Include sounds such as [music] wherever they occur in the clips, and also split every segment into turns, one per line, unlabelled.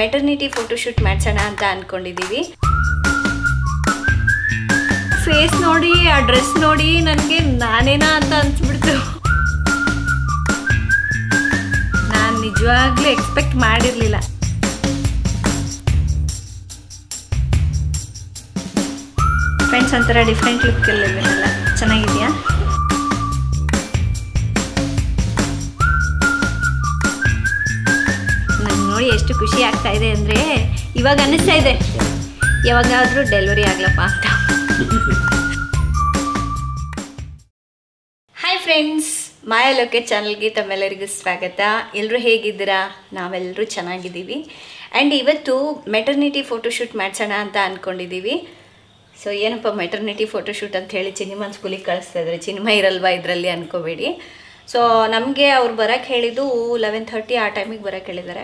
maternity photoshoot ಮಾಡ್ಸೋಣ ಅಂತ ಅಂದ್ಕೊಂಡಿದ್ದೀವಿ ಫೇಸ್ ನೋಡಿ ಆ ಡ್ರೆಸ್ ನೋಡಿ ನನಗೆ ನಾನೇನಾ ಅಂತ ಅನ್ಸ್ಬಿಡ್ತು ನಾನು ನಿಜವಾಗ್ಲೂ ಎಕ್ಸ್ಪೆಕ್ಟ್ ಮಾಡಿರಲಿಲ್ಲ ಫ್ರೆಂಡ್ಸ್ ಒಂಥರ ಡಿಫ್ರೆಂಟ್ ಲುಕ್ ಎಲ್ಲ ಚೆನ್ನಾಗಿದೆಯಾ ನೋಡಿ ಎಷ್ಟು ಖುಷಿ ಆಗ್ತಾ ಇದೆ ಅಂದರೆ ಇವಾಗ ಅನ್ನಿಸ್ತಾ ಇದೆ ಯಾವಾಗಾದರೂ ಡೆಲಿವರಿ ಆಗ್ಲಪ್ಪ ಅಂತ ಹಾಯ್ ಫ್ರೆಂಡ್ಸ್ ಮಾಯಾ ಲೋಕೆ ಚಾನಲ್ಗೆ ತಮ್ಮೆಲ್ಲರಿಗೂ ಸ್ವಾಗತ ಎಲ್ಲರೂ ಹೇಗಿದ್ದೀರಾ ನಾವೆಲ್ಲರೂ ಚೆನ್ನಾಗಿದ್ದೀವಿ ಆ್ಯಂಡ್ ಇವತ್ತು ಮೆಟರ್ನಿಟಿ ಫೋಟೋಶೂಟ್ ಮಾಡಿಸೋಣ ಅಂತ ಅಂದ್ಕೊಂಡಿದ್ದೀವಿ ಸೊ ಏನಪ್ಪ ಮೆಟರ್ನಿಟಿ ಫೋಟೋಶೂಟ್ ಅಂತ ಹೇಳಿ ಚಿನಿಮನ್ ಸ್ಕೂಲಿಗೆ ಕಳಿಸ್ತಾ ಇದ್ದಾರೆ ಸಿನಿಮಾ ಇರಲ್ವಾ ಇದರಲ್ಲಿ ಅನ್ಕೋಬೇಡಿ ಸೊ ನಮಗೆ ಅವ್ರು ಬರೋಕ್ಕೆ ಹೇಳಿದ್ದು ಲೆವೆನ್ ಥರ್ಟಿ ಆ ಟೈಮಿಗೆ ಬರೋಕ್ಕೆ ಹೇಳಿದ್ದಾರೆ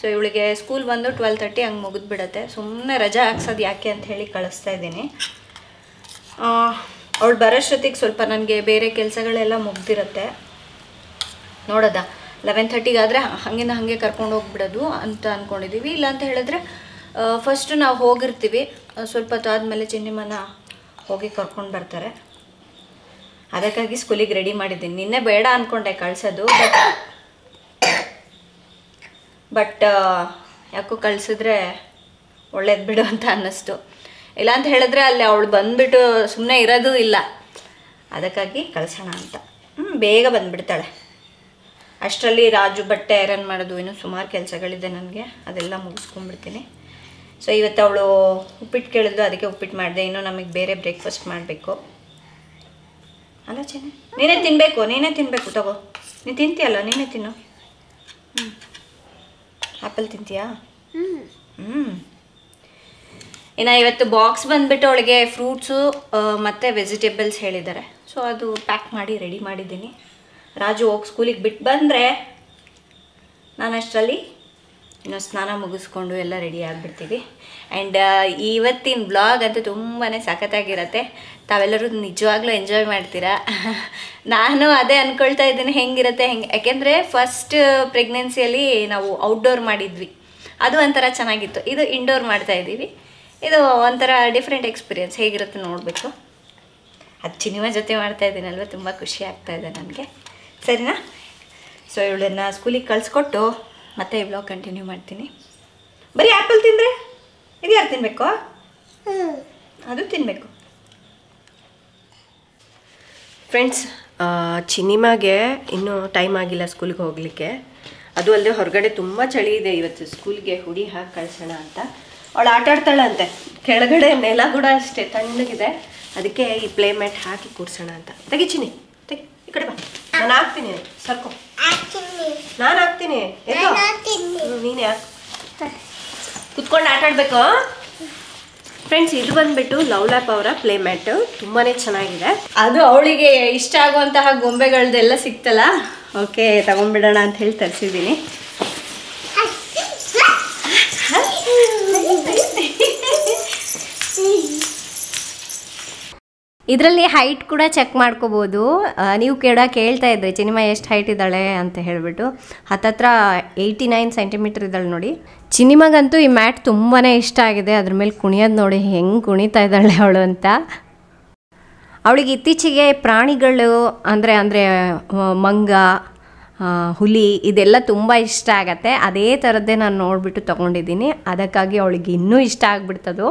ಸೊ ಇವಳಿಗೆ ಸ್ಕೂಲ್ ಬಂದು ಟ್ವೆಲ್ ತರ್ಟಿ ಹಂಗೆ ಮುಗಿದ್ಬಿಡತ್ತೆ ಸುಮ್ಮನೆ ರಜಾ ಹಾಕ್ಸೋದು ಯಾಕೆ ಅಂತ ಹೇಳಿ ಕಳಿಸ್ತಾ ಇದ್ದೀನಿ ಅವಳು ಬರೋಷ್ಟೊತ್ತಿಗೆ ಸ್ವಲ್ಪ ನನಗೆ ಬೇರೆ ಕೆಲಸಗಳೆಲ್ಲ ಮುಗ್ದಿರುತ್ತೆ ನೋಡೋದ ಲೆವೆನ್ ತರ್ಟಿಗಾದರೆ ಹಂಗೇನ ಹಾಗೆ ಕರ್ಕೊಂಡು ಹೋಗ್ಬಿಡೋದು ಅಂತ ಅಂದ್ಕೊಂಡಿದ್ದೀವಿ ಇಲ್ಲ ಅಂತ ಹೇಳಿದ್ರೆ ಫಸ್ಟು ನಾವು ಹೋಗಿರ್ತೀವಿ ಸ್ವಲ್ಪ ಹೊತ್ತು ಆದಮೇಲೆ ಚಿನ್ನಿಮನ ಹೋಗಿ ಕರ್ಕೊಂಡು ಬರ್ತಾರೆ ಅದಕ್ಕಾಗಿ ಸ್ಕೂಲಿಗೆ ರೆಡಿ ಮಾಡಿದ್ದೀನಿ ನಿನ್ನೆ ಬೇಡ ಅಂದ್ಕೊಂಡೆ ಕಳಿಸೋದು ಬಟ್ ಬಟ್ ಯಾಕೋ ಕಳಿಸಿದ್ರೆ ಒಳ್ಳೇದು ಬಿಡು ಅಂತ ಅನ್ನಿಸ್ತು ಇಲ್ಲ ಅಂತ ಹೇಳಿದ್ರೆ ಅಲ್ಲಿ ಅವಳು ಬಂದುಬಿಟ್ಟು ಸುಮ್ಮನೆ ಇರೋದು ಇಲ್ಲ ಅದಕ್ಕಾಗಿ ಕಳಿಸೋಣ ಅಂತ ಹ್ಞೂ ಬೇಗ ಬಂದುಬಿಡ್ತಾಳೆ ಅಷ್ಟರಲ್ಲಿ ರಾಜು ಬಟ್ಟೆ ಐರನ್ ಮಾಡೋದು ಇನ್ನೂ ಸುಮಾರು ಕೆಲಸಗಳಿದೆ ನನಗೆ ಅದೆಲ್ಲ ಮುಗಿಸ್ಕೊಂಡ್ಬಿಡ್ತೀನಿ ಸೊ ಇವತ್ತು ಅವಳು ಉಪ್ಪಿಟ್ಟು ಕೇಳಿದ್ರು ಅದಕ್ಕೆ ಉಪ್ಪಿಟ್ಟು ಮಾಡಿದೆ ಇನ್ನೂ ನಮಗೆ ಬೇರೆ ಬ್ರೇಕ್ಫಾಸ್ಟ್ ಮಾಡಬೇಕು ಅಲ್ಲ ಚೆನ್ನ ನೀನೇ ತಿನ್ನಬೇಕು ನೀನೇ ತಿನ್ನಬೇಕು ತಗೋ ನೀನು ತಿಂತೀಯಲ್ಲ ನೀನೇ ತಿನ್ನು ಹ್ಞೂ ಆಪಲ್ ತಿಂತೀಯಾ ಹ್ಞೂ ಇನ್ನು ಇವತ್ತು ಬಾಕ್ಸ್ ಬಂದುಬಿಟ್ಟು ಅವಳಿಗೆ ಫ್ರೂಟ್ಸು ಮತ್ತು ವೆಜಿಟೇಬಲ್ಸ್ ಹೇಳಿದ್ದಾರೆ ಸೊ ಅದು ಪ್ಯಾಕ್ ಮಾಡಿ ರೆಡಿ ಮಾಡಿದ್ದೀನಿ ರಾಜು ಹೋಗಿ ಸ್ಕೂಲಿಗೆ ಬಿಟ್ಟು ಬಂದರೆ ನಾನು ಅಷ್ಟರಲ್ಲಿ ಇನ್ನು ಸ್ನಾನ ಮುಗಿಸ್ಕೊಂಡು ಎಲ್ಲ ರೆಡಿ ಆಗಿಬಿಡ್ತೀವಿ ಆ್ಯಂಡ್ ಇವತ್ತಿನ ಬ್ಲಾಗ್ ಅಂತೂ ತುಂಬಾ ಸಖತ್ತಾಗಿರತ್ತೆ ತಾವೆಲ್ಲರೂ ನಿಜವಾಗ್ಲೂ ಎಂಜಾಯ್ ಮಾಡ್ತೀರಾ [laughs] ನಾನು ಅದೇ ಅಂದ್ಕೊಳ್ತಾ ಇದ್ದೀನಿ ಹೆಂಗಿರುತ್ತೆ ಹೆಂಗೆ ಯಾಕೆಂದರೆ ಫಸ್ಟ್ ಪ್ರೆಗ್ನೆನ್ಸಿಯಲ್ಲಿ ನಾವು ಔಟ್ಡೋರ್ ಮಾಡಿದ್ವಿ ಅದು ಒಂಥರ ಚೆನ್ನಾಗಿತ್ತು ಇದು ಇಂಡೋರ್ ಮಾಡ್ತಾ ಇದ್ದೀವಿ ಇದು ಒಂಥರ ಡಿಫ್ರೆಂಟ್ ಎಕ್ಸ್ಪೀರಿಯೆನ್ಸ್ ಹೇಗಿರುತ್ತೆ ನೋಡಬೇಕು ಅದು ಚಿನಿಮಾ ಜೊತೆ ಮಾಡ್ತಾಯಿದ್ದೀನಲ್ವ ತುಂಬ ಖುಷಿ ಆಗ್ತಾಯಿದೆ ನನಗೆ ಸರಿನಾ ಸೊ ಇವಳನ್ನು ಸ್ಕೂಲಿಗೆ ಕಳಿಸ್ಕೊಟ್ಟು ಮತ್ತೆ ಈ ಬ್ಲಾಗ್ ಕಂಟಿನ್ಯೂ ಮಾಡ್ತೀನಿ ಬರೀ ಆ್ಯಪಲ್ ತಿಂದರೆ ಇದು ಯಾರು ತಿನ್ನಬೇಕು ಅದು ತಿನ್ನಬೇಕು ಫ್ರೆಂಡ್ಸ್ ಚಿನಿಮಾಗೆ ಇನ್ನೂ ಟೈಮ್ ಆಗಿಲ್ಲ ಸ್ಕೂಲ್ಗೆ ಹೋಗಲಿಕ್ಕೆ ಅದು ಅಲ್ಲದೆ ಹೊರಗಡೆ ತುಂಬ ಚಳಿ ಇದೆ ಇವತ್ತು ಸ್ಕೂಲ್ಗೆ ಹುಡಿ ಹಾಕಿ ಕಳಿಸೋಣ ಅಂತ ಅವಳು ಆಟ ಕೆಳಗಡೆ ನೆಲ ಕೂಡ ಅಷ್ಟೇ ತಣ್ಣಗಿದೆ ಅದಕ್ಕೆ ಈ ಪ್ಲೇ ಮ್ಯಾಟ್ ಹಾಕಿ ಕೂರಿಸೋಣ ಅಂತ ತೆಗಿ ತೆಗಿ ಈ ಕಡೆ ಬಾ ನಾನು ಹಾಕ್ತೀನಿ ಸರ್ಕು ನಾನು ಹಾಕ್ತೀನಿ ನೀನೇ ಕುತ್ಕೊಂಡು ಆಟ ಆಡ್ಬೇಕು ಫ್ರೆಂಡ್ಸ್ ಇದು ಬಂದ್ಬಿಟ್ಟು ಲವ್ಲಾಪ್ ಅವರ ಪ್ಲೇ ಮ್ಯಾಟ್ ತುಂಬಾ ಚೆನ್ನಾಗಿದೆ ಅದು ಅವಳಿಗೆ ಇಷ್ಟ ಆಗುವಂತಹ ಗೊಂಬೆಗಳದೆಲ್ಲ ಸಿಕ್ತಲ್ಲ ಓಕೆ ತಗೊಂಡ್ಬಿಡೋಣ ಅಂತ ಹೇಳಿ ತರಿಸಿದ್ದೀನಿ ಇದರಲ್ಲಿ ಹೈಟ್ ಕೂಡ ಚೆಕ್ ಮಾಡ್ಕೋಬೋದು ನೀವು ಕೇಳ ಕೇಳ್ತಾ ಇದ್ರಿ ಚಿನಿಮಾ ಎಷ್ಟು ಹೈಟ್ ಇದ್ದಾಳೆ ಅಂತ ಹೇಳಿಬಿಟ್ಟು ಹತ್ತತ್ರ ಏಯ್ಟಿ ನೈನ್ ಸೆಂಟಿಮೀಟರ್ ಇದ್ದಾಳೆ ನೋಡಿ ಚಿನಿಮಾಗಂತೂ ಈ ಮ್ಯಾಟ್ ತುಂಬಾ ಇಷ್ಟ ಆಗಿದೆ ಅದ್ರ ಮೇಲೆ ಕುಣಿಯೋದು ನೋಡಿ ಹೆಂಗೆ ಕುಣಿತಾ ಇದ್ದಾಳೆ ಅವಳು ಅಂತ ಅವಳಿಗೆ ಇತ್ತೀಚೆಗೆ ಪ್ರಾಣಿಗಳು ಅಂದರೆ ಅಂದರೆ ಮಂಗ ಹುಲಿ ಇದೆಲ್ಲ ತುಂಬ ಇಷ್ಟ ಆಗತ್ತೆ ಅದೇ ಥರದ್ದೇ ನಾನು ನೋಡಿಬಿಟ್ಟು ತೊಗೊಂಡಿದ್ದೀನಿ ಅದಕ್ಕಾಗಿ ಅವಳಿಗೆ ಇನ್ನೂ ಇಷ್ಟ ಆಗ್ಬಿಡ್ತದೋ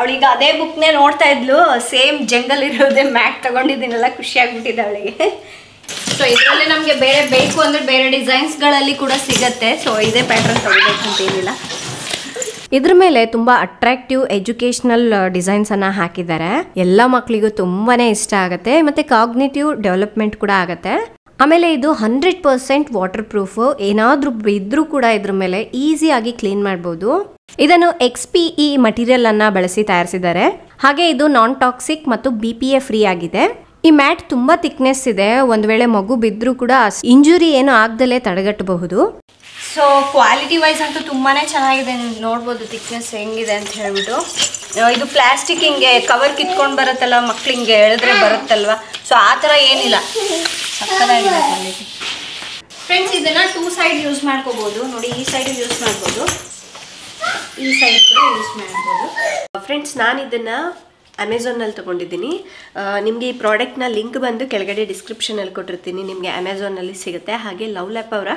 ಅವಳೀಗ ಅದೇ ಬುಕ್ನೇ ನೋಡ್ತಾ ಇದ್ಲು ಸೇಮ್ ಜಂಗಲ್ ಇರೋದೇ ಮ್ಯಾಟ್ ತಗೊಂಡಿದ್ದೀನಲ್ಲ ಖುಷಿ ಆಗ್ಬಿಟ್ಟಿದೆ ಅವಳಿಗೆ ಸೊ ಇದರಲ್ಲಿ ನಮಗೆ ಬೇರೆ ಬೇಕು ಅಂದರೆ ಬೇರೆ ಡಿಸೈನ್ಸ್ಗಳಲ್ಲಿ ಕೂಡ ಸಿಗತ್ತೆ ಸೊ ಇದೇ ಪ್ಯಾಟ್ರನ್ ತಗೋಬೇಕು ಅಂತ ಏನಿಲ್ಲ ಇದ್ರ ಮೇಲೆ ತುಂಬಾ ಅಟ್ರಾಕ್ಟಿವ್ ಎಜುಕೇಶನಲ್ ಡಿಸೈನ್ಸ್ ಅನ್ನ ಹಾಕಿದ್ದಾರೆ ಎಲ್ಲ ಮಕ್ಕಳಿಗೂ ತುಂಬಾನೇ ಇಷ್ಟ ಆಗುತ್ತೆ ಮತ್ತೆ ಕಾಗ್ನಿಟಿವ್ ಡೆವಲಪ್ಮೆಂಟ್ ಕೂಡ ಆಗುತ್ತೆ ಆಮೇಲೆ ಇದು ಹಂಡ್ರೆಡ್ ಪರ್ಸೆಂಟ್ ವಾಟರ್ ಪ್ರೂಫ್ ಏನಾದರೂ ಬಿದ್ದರೂ ಕೂಡ ಇದ್ರ ಮೇಲೆ ಈಸಿಯಾಗಿ ಕ್ಲೀನ್ ಮಾಡಬಹುದು ಇದನ್ನು ಎಕ್ಸ್ ಪಿ ಇ ಮಟೀರಿಯಲ್ ಅನ್ನ ಬಳಸಿ ತಯಾರಿಸಿದ್ದಾರೆ ಹಾಗೆ ಇದು ನಾನ್ ಟಾಕ್ಸಿಕ್ ಮತ್ತು ಬಿ ಪಿ ಎ ಫ್ರೀ ಆಗಿದೆ ಈ ಮ್ಯಾಟ್ ತುಂಬಾ ಥಿಕ್ನೆಸ್ ಇದೆ ಒಂದ್ ವೇಳೆ ಮಗು ಬಿದ್ದರೂ ಕೂಡ ಇಂಜುರಿ ಏನು ಆಗ್ದಲೇ ತಡೆಗಟ್ಟಬಹುದು ಸೊ ಕ್ವಾಲಿಟಿ ವೈಸ್ ಅಂತೂ ತುಂಬಾ ಚೆನ್ನಾಗಿದೆ ನೋಡ್ಬೋದು ತಿಕ್ನೆಸ್ ಹೆಂಗಿದೆ ಅಂತ ಹೇಳ್ಬಿಟ್ಟು ಇದು ಪ್ಲಾಸ್ಟಿಕ್ ಹಿಂಗೆ ಕವರ್ ಕಿತ್ಕೊಂಡು ಬರುತ್ತಲ್ಲ ಮಕ್ಳು ಹಿಂಗೆ ಎಳೆದ್ರೆ ಬರುತ್ತಲ್ವ ಸೊ ಆ ಥರ ಏನಿಲ್ಲ ಕ್ವಾಲಿಟಿ ಫ್ರೆಂಡ್ಸ್ ಇದನ್ನು ಟೂ ಸೈಡ್ ಯೂಸ್ ಮಾಡ್ಕೋಬೋದು ನೋಡಿ ಈ ಸೈಡ್ ಯೂಸ್ ಮಾಡ್ಬೋದು ಈ ಸೈಡ್ ಕೂಡ ಯೂಸ್ ಮಾಡ್ಬೋದು ಫ್ರೆಂಡ್ಸ್ ನಾನು ಇದನ್ನು ಅಮೆಝಾನಲ್ಲಿ ತೊಗೊಂಡಿದ್ದೀನಿ ನಿಮಗೆ ಈ ಪ್ರಾಡಕ್ಟ್ನ ಲಿಂಕ್ ಬಂದು ಕೆಳಗಡೆ ಡಿಸ್ಕ್ರಿಪ್ಷನಲ್ಲಿ ಕೊಟ್ಟಿರ್ತೀನಿ ನಿಮಗೆ ಅಮೆಝಾನಲ್ಲಿ ಸಿಗುತ್ತೆ ಹಾಗೆ ಲವ್ ಲ್ಯಾಪ್ ಅವರ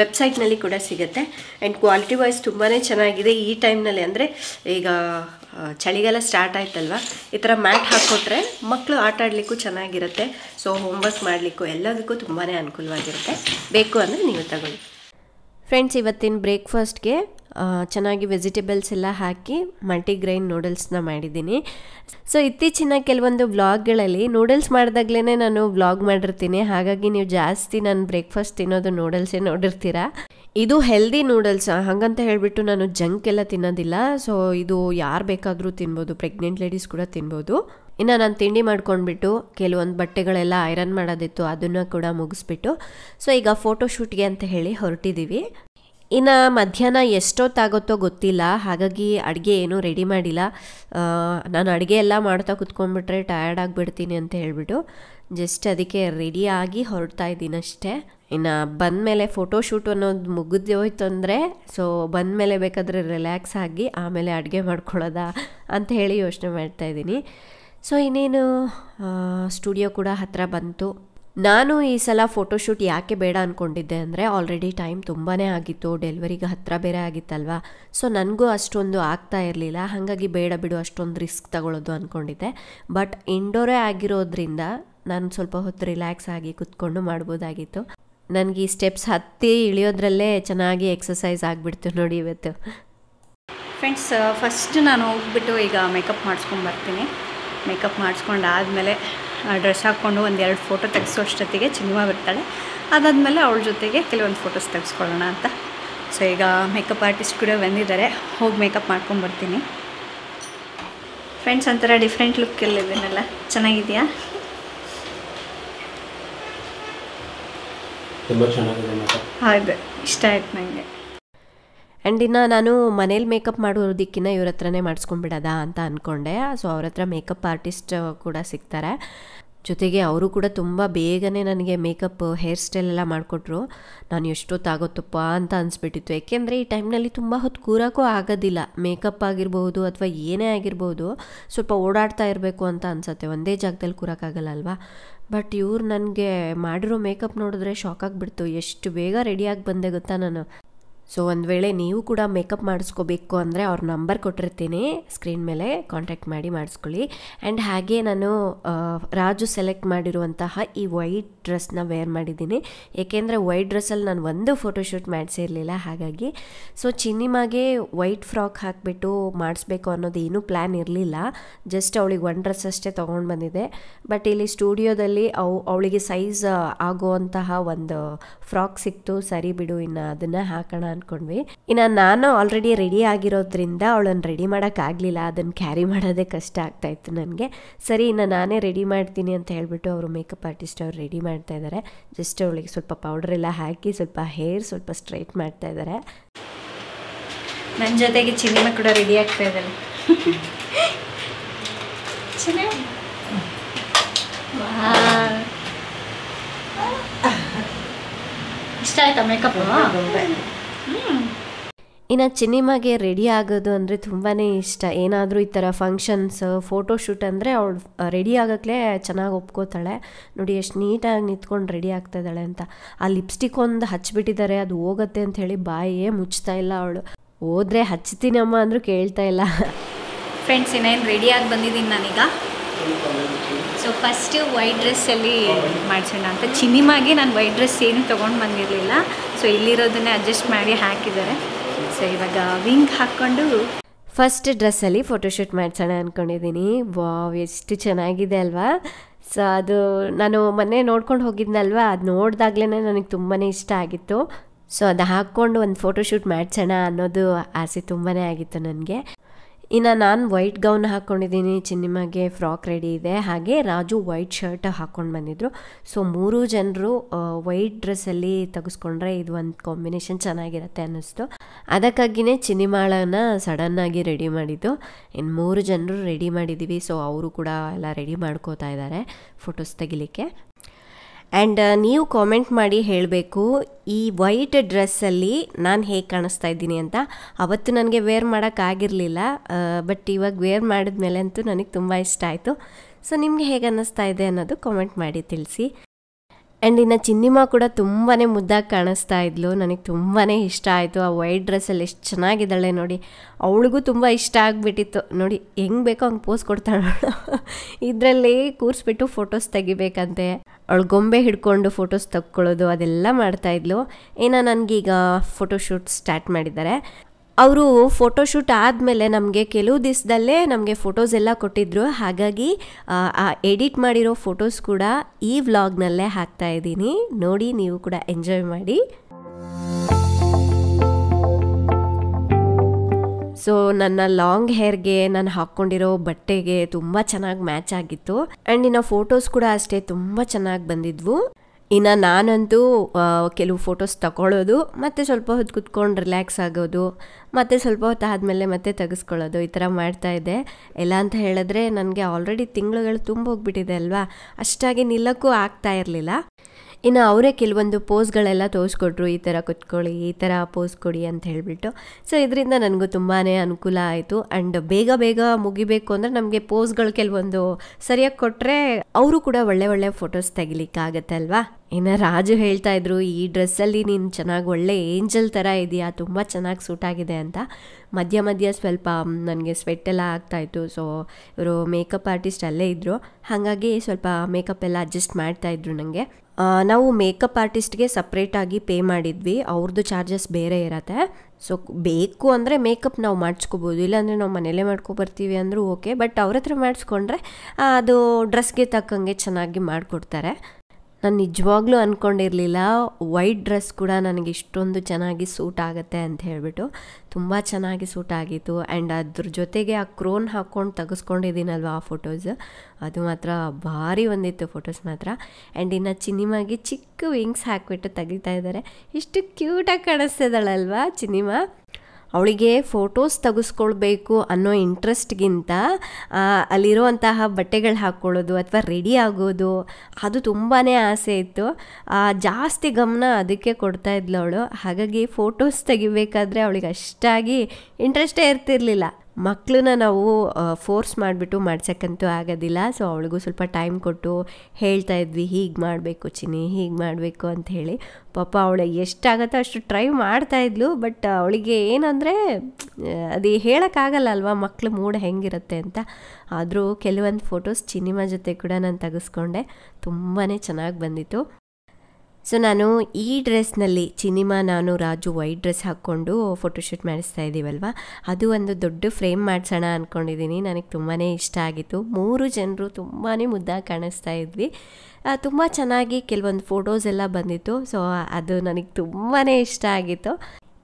ವೆಬ್ಸೈಟ್ನಲ್ಲಿ ಕೂಡ ಸಿಗುತ್ತೆ ಆ್ಯಂಡ್ ಕ್ವಾಲಿಟಿ ವೈಸ್ ತುಂಬಾ ಚೆನ್ನಾಗಿದೆ ಈ ಟೈಮ್ನಲ್ಲಿ ಅಂದರೆ ಈಗ ಚಳಿಗಾಲ ಸ್ಟಾರ್ಟ್ ಆಯ್ತಲ್ವಾ ಈ ಥರ ಮ್ಯಾಟ್ ಹಾಕ್ಕೊಟ್ರೆ ಮಕ್ಕಳು ಆಟ ಆಡಲಿಕ್ಕೂ ಚೆನ್ನಾಗಿರುತ್ತೆ ಸೊ ಹೋಮ್ ವರ್ಕ್ ಮಾಡಲಿಕ್ಕೂ ಎಲ್ಲದಕ್ಕೂ ತುಂಬಾ ಅನುಕೂಲವಾಗಿರುತ್ತೆ ಬೇಕು ಅಂದರೆ ನೀವು ತಗೊಳ್ಳಿ ಫ್ರೆಂಡ್ಸ್ ಇವತ್ತಿನ ಬ್ರೇಕ್ಫಾಸ್ಟ್ಗೆ ಚೆನ್ನಾಗಿ ವೆಜಿಟೇಬಲ್ಸ್ ಎಲ್ಲ ಹಾಕಿ ಮಲ್ಟಿಗ್ರೈನ್ ನೂಡಲ್ಸ್ನ ಮಾಡಿದ್ದೀನಿ ಸೊ ಇತ್ತೀಚಿನ ಕೆಲವೊಂದು ವ್ಲಾಗ್ಗಳಲ್ಲಿ ನೂಡಲ್ಸ್ ಮಾಡಿದಾಗ್ಲೇ ನಾನು ವ್ಲಾಗ್ ಮಾಡಿರ್ತೀನಿ ಹಾಗಾಗಿ ನೀವು ಜಾಸ್ತಿ ನಾನು ಬ್ರೇಕ್ಫಾಸ್ಟ್ ತಿನ್ನೋದು ನೂಡಲ್ಸೇ ನೋಡಿರ್ತೀರಾ ಇದು ಹೆಲ್ದಿ ನೂಡಲ್ಸ್ ಹಾಗಂತ ಹೇಳಿಬಿಟ್ಟು ನಾನು ಜಂಕ್ ಎಲ್ಲ ತಿನ್ನೋದಿಲ್ಲ ಸೊ ಇದು ಯಾರು ಬೇಕಾದರೂ ತಿನ್ಬೋದು ಪ್ರೆಗ್ನೆಂಟ್ ಲೇಡೀಸ್ ಕೂಡ ತಿನ್ಬೋದು ಇನ್ನು ನಾನು ತಿಂಡಿ ಮಾಡ್ಕೊಂಡ್ಬಿಟ್ಟು ಕೆಲವೊಂದು ಬಟ್ಟೆಗಳೆಲ್ಲ ಐರನ್ ಮಾಡೋದಿತ್ತು ಅದನ್ನು ಕೂಡ ಮುಗಿಸ್ಬಿಟ್ಟು ಸೊ ಈಗ ಫೋಟೋ ಶೂಟ್ಗೆ ಅಂತ ಹೇಳಿ ಹೊರಟಿದ್ದೀವಿ ಇನ್ನು ಮಧ್ಯಾಹ್ನ ಎಷ್ಟೊತ್ತಾಗುತ್ತೋ ಗೊತ್ತಿಲ್ಲ ಹಾಗಾಗಿ ಅಡುಗೆ ಏನೂ ರೆಡಿ ಮಾಡಿಲ್ಲ ನಾನು ಅಡುಗೆ ಎಲ್ಲ ಮಾಡ್ತಾ ಕುತ್ಕೊಂಡ್ಬಿಟ್ರೆ ಟಯರ್ಡ್ ಆಗಿಬಿಡ್ತೀನಿ ಅಂತ ಹೇಳಿಬಿಟ್ಟು ಜಸ್ಟ್ ಅದಕ್ಕೆ ರೆಡಿಯಾಗಿ ಹೊರಡ್ತಾ ಇದ್ದೀನಿ ಅಷ್ಟೇ ಇನ್ನು ಬಂದಮೇಲೆ ಫೋಟೋಶೂಟ್ ಅನ್ನೋದು ಮುಗಿದು ಹೋಯ್ತು ಅಂದರೆ ಸೊ ಬಂದಮೇಲೆ ಬೇಕಾದರೆ ರಿಲ್ಯಾಕ್ಸ್ ಆಗಿ ಆಮೇಲೆ ಅಡುಗೆ ಮಾಡ್ಕೊಳ್ಳೋದಾ ಅಂತ ಹೇಳಿ ಯೋಚನೆ ಮಾಡ್ತಾಯಿದ್ದೀನಿ ಸೊ ಇನ್ನೇನು ಸ್ಟುಡಿಯೋ ಕೂಡ ಹತ್ತಿರ ಬಂತು ನಾನು ಈ ಸಲ ಫೋಟೋಶೂಟ್ ಯಾಕೆ ಬೇಡ ಅಂದ್ಕೊಂಡಿದ್ದೆ ಅಂದರೆ ಆಲ್ರೆಡಿ ಟೈಮ್ ತುಂಬಾ ಆಗಿತ್ತು ಡೆಲಿವರಿಗೆ ಹತ್ತಿರ ಬೇರೆ ಆಗಿತ್ತಲ್ವ ಸೊ ನನಗೂ ಅಷ್ಟೊಂದು ಆಗ್ತಾ ಇರಲಿಲ್ಲ ಹಾಗಾಗಿ ಬೇಡ ಬಿಡು ಅಷ್ಟೊಂದು ರಿಸ್ಕ್ ತಗೊಳ್ಳೋದು ಅಂದ್ಕೊಂಡಿದ್ದೆ ಬಟ್ ಇಂಡೋರೇ ಆಗಿರೋದ್ರಿಂದ ನಾನು ಸ್ವಲ್ಪ ಹೊತ್ತು ರಿಲ್ಯಾಕ್ಸ್ ಆಗಿ ಕುತ್ಕೊಂಡು ಮಾಡ್ಬೋದಾಗಿತ್ತು ನನಗೆ ಈ ಸ್ಟೆಪ್ಸ್ ಹತ್ತಿ ಇಳಿಯೋದ್ರಲ್ಲೇ ಚೆನ್ನಾಗಿ ಎಕ್ಸಸೈಸ್ ಆಗಿಬಿಡ್ತು ನೋಡಿ ಇವತ್ತು ಫ್ರೆಂಡ್ಸ್ ಫಸ್ಟ್ ನಾನು ಹೋಗ್ಬಿಟ್ಟು ಈಗ ಮೇಕಪ್ ಬರ್ತೀನಿ ಮೇಕಪ್ ಮಾಡಿಸ್ಕೊಂಡಾದಮೇಲೆ ಡ್ರೆಸ್ ಹಾಕ್ಕೊಂಡು ಒಂದೆರಡು ಫೋಟೋ ತೆಗೆಸೋಷ್ಟೊತ್ತಿಗೆ ಅಷ್ಟೊತ್ತಿಗೆ ಬರ್ತಾಳೆ ಅದಾದಮೇಲೆ ಅವಳ ಜೊತೆಗೆ ಕೆಲವೊಂದು ಫೋಟೋಸ್ ತೆಗೆಸ್ಕೊಳ್ಳೋಣ ಅಂತ ಸೊ ಈಗ ಮೇಕಪ್ ಆರ್ಟಿಸ್ಟ್ ಕೂಡ ಬಂದಿದ್ದಾರೆ ಹೋಗಿ ಮೇಕಪ್ ಮಾಡ್ಕೊಂಬರ್ತೀನಿ ಫ್ರೆಂಡ್ಸ್ ಒಂಥರ ಡಿಫ್ರೆಂಟ್ ಲುಕ್ ಲುಕ್ಕಲ್ಲಿದ್ದೀನಲ್ಲ ಚೆನ್ನಾಗಿದೆಯಾ ಹೌದು ಇಷ್ಟ ಆಯ್ತು ನನಗೆ ಆ್ಯಂಡ್ ಇನ್ನು ನಾನು ಮನೇಲಿ ಮೇಕಪ್ ಮಾಡೋದಕ್ಕಿಂತ ಇವ್ರ ಹತ್ರನೇ ಮಾಡಿಸ್ಕೊಂಡ್ಬಿಡೋದಾ ಅಂತ ಅಂದ್ಕೊಂಡೆ ಸೊ ಅವ್ರ ಹತ್ರ ಮೇಕಪ್ ಆರ್ಟಿಸ್ಟ್ ಕೂಡ ಸಿಗ್ತಾರೆ ಜೊತೆಗೆ ಅವರು ಕೂಡ ತುಂಬ ಬೇಗನೆ ನನಗೆ ಮೇಕಪ್ ಹೇರ್ ಸ್ಟೈಲ್ ಎಲ್ಲ ಮಾಡಿಕೊಟ್ರು ನಾನು ಎಷ್ಟೊತ್ತಾಗುತ್ತಪ್ಪ ಅಂತ ಅನಿಸ್ಬಿಟ್ಟಿತ್ತು ಏಕೆಂದರೆ ಈ ಟೈಮ್ನಲ್ಲಿ ತುಂಬ ಹೊತ್ತು ಕೂರೋಕ್ಕೂ ಆಗೋದಿಲ್ಲ ಮೇಕಪ್ ಆಗಿರ್ಬೋದು ಅಥವಾ ಏನೇ ಆಗಿರ್ಬೋದು ಸ್ವಲ್ಪ ಓಡಾಡ್ತಾ ಇರಬೇಕು ಅಂತ ಅನಿಸುತ್ತೆ ಒಂದೇ ಜಾಗದಲ್ಲಿ ಕೂರೋಕ್ಕಾಗಲ್ಲ ಅಲ್ವಾ ಬಟ್ ಇವ್ರು ನನಗೆ ಮಾಡಿರೋ ಮೇಕಪ್ ನೋಡಿದ್ರೆ ಶಾಕ್ ಆಗಿಬಿಡ್ತು ಎಷ್ಟು ಬೇಗ ರೆಡಿಯಾಗಿ ಬಂದೆ ಗೊತ್ತಾ ನಾನು ಸೊ ಒಂದು ವೇಳೆ ನೀವು ಕೂಡ ಮೇಕಪ್ ಮಾಡಿಸ್ಕೋಬೇಕು ಅಂದರೆ ಅವ್ರ ನಂಬರ್ ಕೊಟ್ಟಿರ್ತೀನಿ ಸ್ಕ್ರೀನ್ ಮೇಲೆ ಕಾಂಟ್ಯಾಕ್ಟ್ ಮಾಡಿ ಮಾಡಿಸ್ಕೊಳ್ಳಿ ಆ್ಯಂಡ್ ಹಾಗೆ ನಾನು ರಾಜು ಸೆಲೆಕ್ಟ್ ಮಾಡಿರುವಂತಹ ಈ ವೈಟ್ ಡ್ರೆಸ್ನ ವೇರ್ ಮಾಡಿದ್ದೀನಿ ಏಕೆಂದರೆ ವೈಟ್ ಡ್ರೆಸ್ಸಲ್ಲಿ ನಾನು ಒಂದು ಫೋಟೋಶೂಟ್ ಮಾಡಿಸಿರ್ಲಿಲ್ಲ ಹಾಗಾಗಿ ಸೊ ಚಿನ್ನಿಮಾಗೆ ವೈಟ್ ಫ್ರಾಕ್ ಹಾಕಿಬಿಟ್ಟು ಮಾಡಿಸ್ಬೇಕು ಅನ್ನೋದು ಏನೂ ಪ್ಲ್ಯಾನ್ ಇರಲಿಲ್ಲ ಜಸ್ಟ್ ಅವಳಿಗೆ ಒನ್ ಡ್ರೆಸ್ ಅಷ್ಟೇ ತೊಗೊಂಡು ಬಂದಿದೆ ಬಟ್ ಇಲ್ಲಿ ಸ್ಟುಡಿಯೋದಲ್ಲಿ ಅವು ಅವಳಿಗೆ ಸೈಜ್ ಆಗುವಂತಹ ಒಂದು ಫ್ರಾಕ್ ಸಿಕ್ತು ಸರಿ ಬಿಡು ಇನ್ನು ಅದನ್ನು ಹಾಕೋಣ ಅಂದ್ಕೊಂಡ್ವಿ ಇನ್ನು ನಾನು ಆಲ್ರೆಡಿ ರೆಡಿ ಆಗಿರೋದ್ರಿಂದ ಅವಳನ್ನ ರೆಡಿ ಮಾಡೋಕ್ಕಾಗಲಿಲ್ಲ ಅದನ್ನ ಕ್ಯಾರಿ ಮಾಡೋದೇ ಕಷ್ಟ ಆಗ್ತಾ ಇತ್ತು ನನಗೆ ಸರಿ ಇನ್ನ ನಾನೇ ರೆಡಿ ಮಾಡ್ತೀನಿ ಅಂತ ಹೇಳಿಬಿಟ್ಟು ಅವರು ಮೇಕಪ್ ಆರ್ಟಿಸ್ಟ್ ಅವ್ರು ರೆಡಿ ಮಾಡ್ತಾ ಇದ್ದಾರೆ ಜಸ್ಟ್ ಅವಳಿಗೆ ಸ್ವಲ್ಪ ಪೌಡರ್ ಎಲ್ಲ ಹಾಕಿ ಸ್ವಲ್ಪ ಹೇರ್ ಸ್ವಲ್ಪ ಸ್ಟ್ರೈಟ್ ಮಾಡ್ತಾ ಇದ್ದಾರೆ ನನ್ನ ಜೊತೆಗೆ ಚಿನ್ನ ಕೂಡ ರೆಡಿ ಆಗ್ತಾ ಇದ್ದಾಳೆ ಇಷ್ಟ ಆಯ್ತಾ ಮೇಕಪ್ ಇನ್ನು ಚಿನ್ನಿಮಾಗೆ ರೆಡಿ ಆಗೋದು ಅಂದರೆ ತುಂಬಾ ಇಷ್ಟ ಏನಾದರೂ ಈ ಥರ ಫಂಕ್ಷನ್ಸ್ ಫೋಟೋಶೂಟ್ ಅಂದರೆ ಅವಳು ರೆಡಿ ಆಗೋಕ್ಲೇ ಚೆನ್ನಾಗಿ ಒಪ್ಕೋತಾಳೆ ನೋಡಿ ಎಷ್ಟು ನೀಟಾಗಿ ನಿಂತ್ಕೊಂಡು ರೆಡಿ ಆಗ್ತಾ ಇದ್ದಾಳೆ ಅಂತ ಆ ಲಿಪ್ಸ್ಟಿಕ್ ಒಂದು ಹಚ್ಚಿಬಿಟ್ಟಿದ್ದಾರೆ ಅದು ಹೋಗುತ್ತೆ ಅಂತ ಹೇಳಿ ಬಾಯೇ ಮುಚ್ತಾ ಇಲ್ಲ ಅವಳು ಹೋದರೆ ಹಚ್ತೀನಮ್ಮ ಅಂದರೂ ಕೇಳ್ತಾ ಇಲ್ಲ ಫ್ರೆಂಡ್ಸ್ ಇನ್ನೇನು ರೆಡಿಯಾಗಿ ಬಂದಿದ್ದೀನಿ ನಾನೀಗ ಸೊ ಫಸ್ಟು ವೈಟ್ ಡ್ರೆಸ್ಸಲ್ಲಿ ಮಾಡಿಸೋಣ ಅಂತ ಚಿನಿಮಾಗೆ ನಾನು ವೈಟ್ ಡ್ರೆಸ್ ಏನು ತೊಗೊಂಡು ಬಂದಿರಲಿಲ್ಲ ಸೊ ಇಲ್ಲಿರೋದನ್ನೇ ಅಡ್ಜಸ್ಟ್ ಮಾಡಿ ಹಾಕಿದ್ದಾರೆ ಸೊ ಇವಾಗ ವಿಂಗ್ ಹಾಕ್ಕೊಂಡು ಫಸ್ಟ್ ಡ್ರೆಸ್ಸಲ್ಲಿ ಫೋಟೋಶೂಟ್ ಮಾಡಿಸೋಣ ಅಂದ್ಕೊಂಡಿದ್ದೀನಿ ವಾವ್ ಎಷ್ಟು ಚೆನ್ನಾಗಿದೆ ಅಲ್ವಾ ಸೊ ಅದು ನಾನು ಮೊನ್ನೆ ನೋಡ್ಕೊಂಡು ಹೋಗಿದ್ನಲ್ವಾ ಅದು ನೋಡಿದಾಗ್ಲೇ ನನಗೆ ತುಂಬಾ ಇಷ್ಟ ಆಗಿತ್ತು ಸೊ ಅದು ಹಾಕ್ಕೊಂಡು ಒಂದು ಫೋಟೋಶೂಟ್ ಮಾಡಿಸೋಣ ಅನ್ನೋದು ಆಸೆ ತುಂಬಾ ಆಗಿತ್ತು ನನಗೆ ಇನ್ನು ನಾನು ವೈಟ್ ಗೌನ್ ಹಾಕ್ಕೊಂಡಿದ್ದೀನಿ ಚಿನ್ನಿಮಾಗೆ ಫ್ರಾಕ್ ರೆಡಿ ಇದೆ ಹಾಗೆ ರಾಜು ವೈಟ್ ಶರ್ಟ್ ಹಾಕ್ಕೊಂಡು ಬಂದಿದ್ರು ಸೊ ಮೂರು ಜನರು ವೈಟ್ ಡ್ರೆಸ್ಸಲ್ಲಿ ತೆಗೆಸ್ಕೊಂಡ್ರೆ ಇದು ಒಂದು ಕಾಂಬಿನೇಷನ್ ಚೆನ್ನಾಗಿರುತ್ತೆ ಅನ್ನಿಸ್ತು ಅದಕ್ಕಾಗಿಯೇ ಚಿನ್ನಿಮಾಳನ ಸಡನ್ನಾಗಿ ರೆಡಿ ಮಾಡಿದ್ದು ಇನ್ನು ಮೂರು ಜನರು ರೆಡಿ ಮಾಡಿದ್ದೀವಿ ಸೊ ಅವರು ಕೂಡ ಎಲ್ಲ ರೆಡಿ ಮಾಡ್ಕೋತಾ ಇದ್ದಾರೆ ಫೋಟೋಸ್ ತೆಗಿಲಿಕ್ಕೆ ಆ್ಯಂಡ್ uh, ನೀವು ಕಾಮೆಂಟ್ ಮಾಡಿ ಹೇಳಬೇಕು ಈ ವೈಟ್ ಡ್ರೆಸ್ಸಲ್ಲಿ ನಾನು ಹೇಗೆ ಕಾಣಿಸ್ತಾ ಇದ್ದೀನಿ ಅಂತ ಅವತ್ತು ನನಗೆ ವೇರ್ ಮಾಡೋಕ್ಕಾಗಿರಲಿಲ್ಲ ಬಟ್ ಇವಾಗ ವೇರ್ ಮಾಡಿದ್ಮೇಲೆ ಅಂತೂ ನನಗೆ ತುಂಬ ಇಷ್ಟ ಆಯಿತು ಸೊ ನಿಮಗೆ ಹೇಗೆ ಅನ್ನಿಸ್ತಾ ಇದೆ ಅನ್ನೋದು ಕಾಮೆಂಟ್ ಮಾಡಿ ತಿಳಿಸಿ ಆ್ಯಂಡ್ ಇನ್ನು ಚಿನ್ನಿಮ ಕೂಡ ತುಂಬಾ ಮುದ್ದಾಗಿ ಕಾಣಿಸ್ತಾ ಇದ್ಲು ನನಗೆ ತುಂಬಾ ಇಷ್ಟ ಆಯಿತು ಆ ವೈಟ್ ಡ್ರೆಸ್ಸಲ್ಲಿ ಎಷ್ಟು ಚೆನ್ನಾಗಿದ್ದಾಳೆ ನೋಡಿ ಅವಳಿಗೂ ತುಂಬ ಇಷ್ಟ ಆಗಿಬಿಟ್ಟಿತ್ತು ನೋಡಿ ಹೆಂಗೆ ಬೇಕೋ ಹಂಗೆ ಪೋಸ್ ಕೊಡ್ತಾಳ [laughs] ಇದರಲ್ಲಿ ಕೂರಿಸ್ಬಿಟ್ಟು ಫೋಟೋಸ್ ತೆಗಿಬೇಕಂತೆ ಅವಳು ಗೊಂಬೆ ಹಿಡ್ಕೊಂಡು ಫೋಟೋಸ್ ತಕ್ಕೊಳ್ಳೋದು ಅದೆಲ್ಲ ಮಾಡ್ತಾಯಿದ್ಲು ಏನೋ ನನಗೀಗ ಫೋಟೋಶೂಟ್ ಸ್ಟಾರ್ಟ್ ಮಾಡಿದ್ದಾರೆ ಅವರು ಫೋಟೋಶೂಟ್ ಆದಮೇಲೆ ನಮಗೆ ಕೆಲವು ದಿವಸದಲ್ಲೇ ನಮಗೆ ಫೋಟೋಸ್ ಎಲ್ಲ ಕೊಟ್ಟಿದ್ರು ಹಾಗಾಗಿ ಆ ಎಡಿಟ್ ಮಾಡಿರೋ ಫೋಟೋಸ್ ಕೂಡ ಈ ವ್ಲಾಗ್ನಲ್ಲೇ ಹಾಕ್ತಾ ಇದ್ದೀನಿ ನೋಡಿ ನೀವು ಕೂಡ ಎಂಜಾಯ್ ಮಾಡಿ ಸೊ ನನ್ನ ಲಾಂಗ್ ಹೇರ್ಗೆ ನಾನು ಹಾಕ್ಕೊಂಡಿರೋ ಬಟ್ಟೆಗೆ ತುಂಬ ಚೆನ್ನಾಗಿ ಮ್ಯಾಚ್ ಆಗಿತ್ತು ಆ್ಯಂಡ್ ಇನ್ನು ಫೋಟೋಸ್ ಕೂಡ ಅಷ್ಟೇ ತುಂಬ ಚೆನ್ನಾಗಿ ಬಂದಿದ್ವು ಇನ್ನು ನಾನಂತೂ ಕೆಲವು ಫೋಟೋಸ್ ತಗೊಳ್ಳೋದು ಮತ್ತು ಸ್ವಲ್ಪ ಹೊತ್ತು ಕುತ್ಕೊಂಡು ರಿಲ್ಯಾಕ್ಸ್ ಆಗೋದು ಮತ್ತು ಸ್ವಲ್ಪ ಹೊತ್ತು ಆದಮೇಲೆ ಮತ್ತೆ ತೆಗೆಸ್ಕೊಳ್ಳೋದು ಈ ಥರ ಮಾಡ್ತಾಯಿದ್ದೆ ಎಲ್ಲ ಅಂತ ಹೇಳಿದ್ರೆ ನನಗೆ ಆಲ್ರೆಡಿ ತಿಂಗಳುಗಳು ಹೋಗ್ಬಿಟ್ಟಿದೆ ಅಲ್ವಾ ಅಷ್ಟಾಗಿ ನಿಲ್ಲಕ್ಕೂ ಆಗ್ತಾ ಇರಲಿಲ್ಲ ಇನ್ನು ಅವರೇ ಕೆಲವೊಂದು ಪೋಸ್ಗಳೆಲ್ಲ ತೋರಿಸ್ಕೊಟ್ರು ಈ ಥರ ಕುತ್ಕೊಳ್ಳಿ ಈ ಥರ ಪೋಸ್ ಕೊಡಿ ಅಂತ ಹೇಳಿಬಿಟ್ಟು ಸೊ ಇದರಿಂದ ನನಗೂ ತುಂಬಾ ಅನುಕೂಲ ಆಯಿತು ಆ್ಯಂಡ್ ಬೇಗ ಬೇಗ ಮುಗಿಬೇಕು ಅಂದರೆ ನಮಗೆ ಪೋಸ್ಗಳು ಕೆಲವೊಂದು ಸರಿಯಾಗಿ ಕೊಟ್ಟರೆ ಅವರು ಕೂಡ ಒಳ್ಳೆ ಒಳ್ಳೆ ಫೋಟೋಸ್ ತೆಗಿಲಿಕ್ಕಾಗತ್ತೆ ಅಲ್ವಾ ಇನ್ನು ರಾಜು ಹೇಳ್ತಾ ಇದ್ರು ಈ ಡ್ರೆಸ್ಸಲ್ಲಿ ನೀನು ಚೆನ್ನಾಗಿ ಒಳ್ಳೆ ಏಂಜಲ್ ಥರ ಇದೆಯಾ ತುಂಬ ಚೆನ್ನಾಗಿ ಸೂಟ್ ಆಗಿದೆ ಅಂತ ಮಧ್ಯ ಮಧ್ಯ ಸ್ವಲ್ಪ ನನಗೆ ಸ್ವೆಟ್ ಎಲ್ಲ ಆಗ್ತಾಯಿತ್ತು ಸೊ ಇವರು ಮೇಕಪ್ ಆರ್ಟಿಸ್ಟ್ ಅಲ್ಲೇ ಇದ್ದರು ಹಾಗಾಗಿ ಸ್ವಲ್ಪ ಮೇಕಪ್ ಎಲ್ಲ ಅಡ್ಜಸ್ಟ್ ಮಾಡ್ತಾಯಿದ್ರು ನನಗೆ ನಾವು ಮೇಕಪ್ ಆರ್ಟಿಸ್ಟ್ಗೆ ಸಪ್ರೇಟಾಗಿ ಪೇ ಮಾಡಿದ್ವಿ ಅವ್ರದ್ದು ಚಾರ್ಜಸ್ ಬೇರೆ ಇರತ್ತೆ ಸೊ ಬೇಕು ಅಂದರೆ ಮೇಕಪ್ ನಾವು ಮಾಡಿಸ್ಕೋಬೋದು ಇಲ್ಲಾಂದರೆ ನಾವು ಮನೇಲೇ ಮಾಡ್ಕೊಬರ್ತೀವಿ ಅಂದರೂ ಓಕೆ ಬಟ್ ಅವ್ರ ಹತ್ರ ಮಾಡಿಸ್ಕೊಂಡ್ರೆ ಅದು ಡ್ರೆಸ್ಗೆ ತಕ್ಕಂಗೆ ಚೆನ್ನಾಗಿ ಮಾಡಿಕೊಡ್ತಾರೆ ನಾನು ನಿಜವಾಗ್ಲೂ ಅಂದ್ಕೊಂಡಿರಲಿಲ್ಲ ವೈಟ್ ಡ್ರೆಸ್ ಕೂಡ ನನಗೆ ಇಷ್ಟೊಂದು ಚೆನ್ನಾಗಿ ಸೂಟ್ ಆಗುತ್ತೆ ಅಂತ ಹೇಳಿಬಿಟ್ಟು ತುಂಬ ಚೆನ್ನಾಗಿ ಸೂಟ್ ಆಗಿತ್ತು ಆ್ಯಂಡ್ ಅದ್ರ ಜೊತೆಗೆ ಆ ಕ್ರೋನ್ ಹಾಕ್ಕೊಂಡು ತೆಗೆಸ್ಕೊಂಡಿದ್ದೀನಲ್ವ ಆ ಫೋಟೋಸ್ ಅದು ಮಾತ್ರ ಭಾರಿ ಒಂದಿತ್ತು ಫೋಟೋಸ್ ಮಾತ್ರ ಆ್ಯಂಡ್ ಇನ್ನು ಚಿನಿಮಾಗೆ ಚಿಕ್ಕ ವಿಂಗ್ಸ್ ಹಾಕಿಬಿಟ್ಟು ತೆಗಿತಾ ಇದ್ದಾರೆ ಇಷ್ಟು ಕ್ಯೂಟಾಗಿ ಕಾಣಿಸ್ತಿದ್ದಾಳಲ್ವಾ ಚಿನಿಮಾ ಅವಳಿಗೆ ಫೋಟೋಸ್ ತೆಗೆಸ್ಕೊಳ್ಬೇಕು ಅನ್ನೋ ಇಂಟ್ರೆಸ್ಟ್ಗಿಂತ ಅಲ್ಲಿರುವಂತಹ ಬಟ್ಟೆಗಳು ಹಾಕ್ಕೊಳ್ಳೋದು ಅಥವಾ ರೆಡಿ ಆಗೋದು ಅದು ತುಂಬಾ ಆಸೆ ಇತ್ತು ಜಾಸ್ತಿ ಗಮನ ಅದಕ್ಕೆ ಕೊಡ್ತಾ ಇದ್ಲು ಅವಳು ಹಾಗಾಗಿ ಫೋಟೋಸ್ ತೆಗಿಬೇಕಾದ್ರೆ ಅವಳಿಗೆ ಅಷ್ಟಾಗಿ ಇಂಟ್ರೆಸ್ಟೇ ಇರ್ತಿರ್ಲಿಲ್ಲ ಮಕ್ಕಳನ್ನ ನಾವು ಫೋರ್ಸ್ ಮಾಡಿಬಿಟ್ಟು ಮಾಡ್ಸೋಕ್ಕಂತೂ ಆಗೋದಿಲ್ಲ ಸೊ ಅವಳಿಗೂ ಸ್ವಲ್ಪ ಟೈಮ್ ಕೊಟ್ಟು ಹೇಳ್ತಾ ಇದ್ವಿ ಹೀಗೆ ಮಾಡಬೇಕು ಚಿನಿ ಹೀಗೆ ಮಾಡಬೇಕು ಅಂತ ಹೇಳಿ ಪಾಪ ಅವಳು ಎಷ್ಟಾಗತ್ತೋ ಅಷ್ಟು ಟ್ರೈ ಇದ್ಲು ಬಟ್ ಅವಳಿಗೆ ಏನಂದರೆ ಅದು ಹೇಳೋಕ್ಕಾಗಲ್ಲ ಅಲ್ವಾ ಮಕ್ಕಳು ಮೂಡ್ ಹೆಂಗಿರುತ್ತೆ ಅಂತ ಆದರೂ ಕೆಲವೊಂದು ಫೋಟೋಸ್ ಚಿನಿಮಾ ಜೊತೆ ಕೂಡ ನಾನು ತೆಗೆಸ್ಕೊಂಡೆ ತುಂಬಾ ಚೆನ್ನಾಗಿ ಬಂದಿತ್ತು ಸೊ ನಾನು ಈ ಡ್ರೆಸ್ನಲ್ಲಿ ಚಿನಿಮಾ ನಾನು ರಾಜು ವೈಟ್ ಡ್ರೆಸ್ ಹಾಕ್ಕೊಂಡು ಫೋಟೋಶೂಟ್ ಮಾಡಿಸ್ತಾ ಇದ್ದೀವಲ್ವ ಅದು ಒಂದು ದೊಡ್ಡ ಫ್ರೇಮ್ ಮಾಡಿಸೋಣ ಅಂದ್ಕೊಂಡಿದ್ದೀನಿ ನನಗೆ ತುಂಬಾ ಇಷ್ಟ ಆಗಿತ್ತು ಮೂರು ಜನರು ತುಂಬಾ ಮುದ್ದಾಗಿ ಕಾಣಿಸ್ತಾ ಇದ್ವಿ ತುಂಬ ಚೆನ್ನಾಗಿ ಕೆಲವೊಂದು ಫೋಟೋಸ್ ಎಲ್ಲ ಬಂದಿತ್ತು ಸೊ ಅದು ನನಗೆ ತುಂಬಾ ಇಷ್ಟ ಆಗಿತ್ತು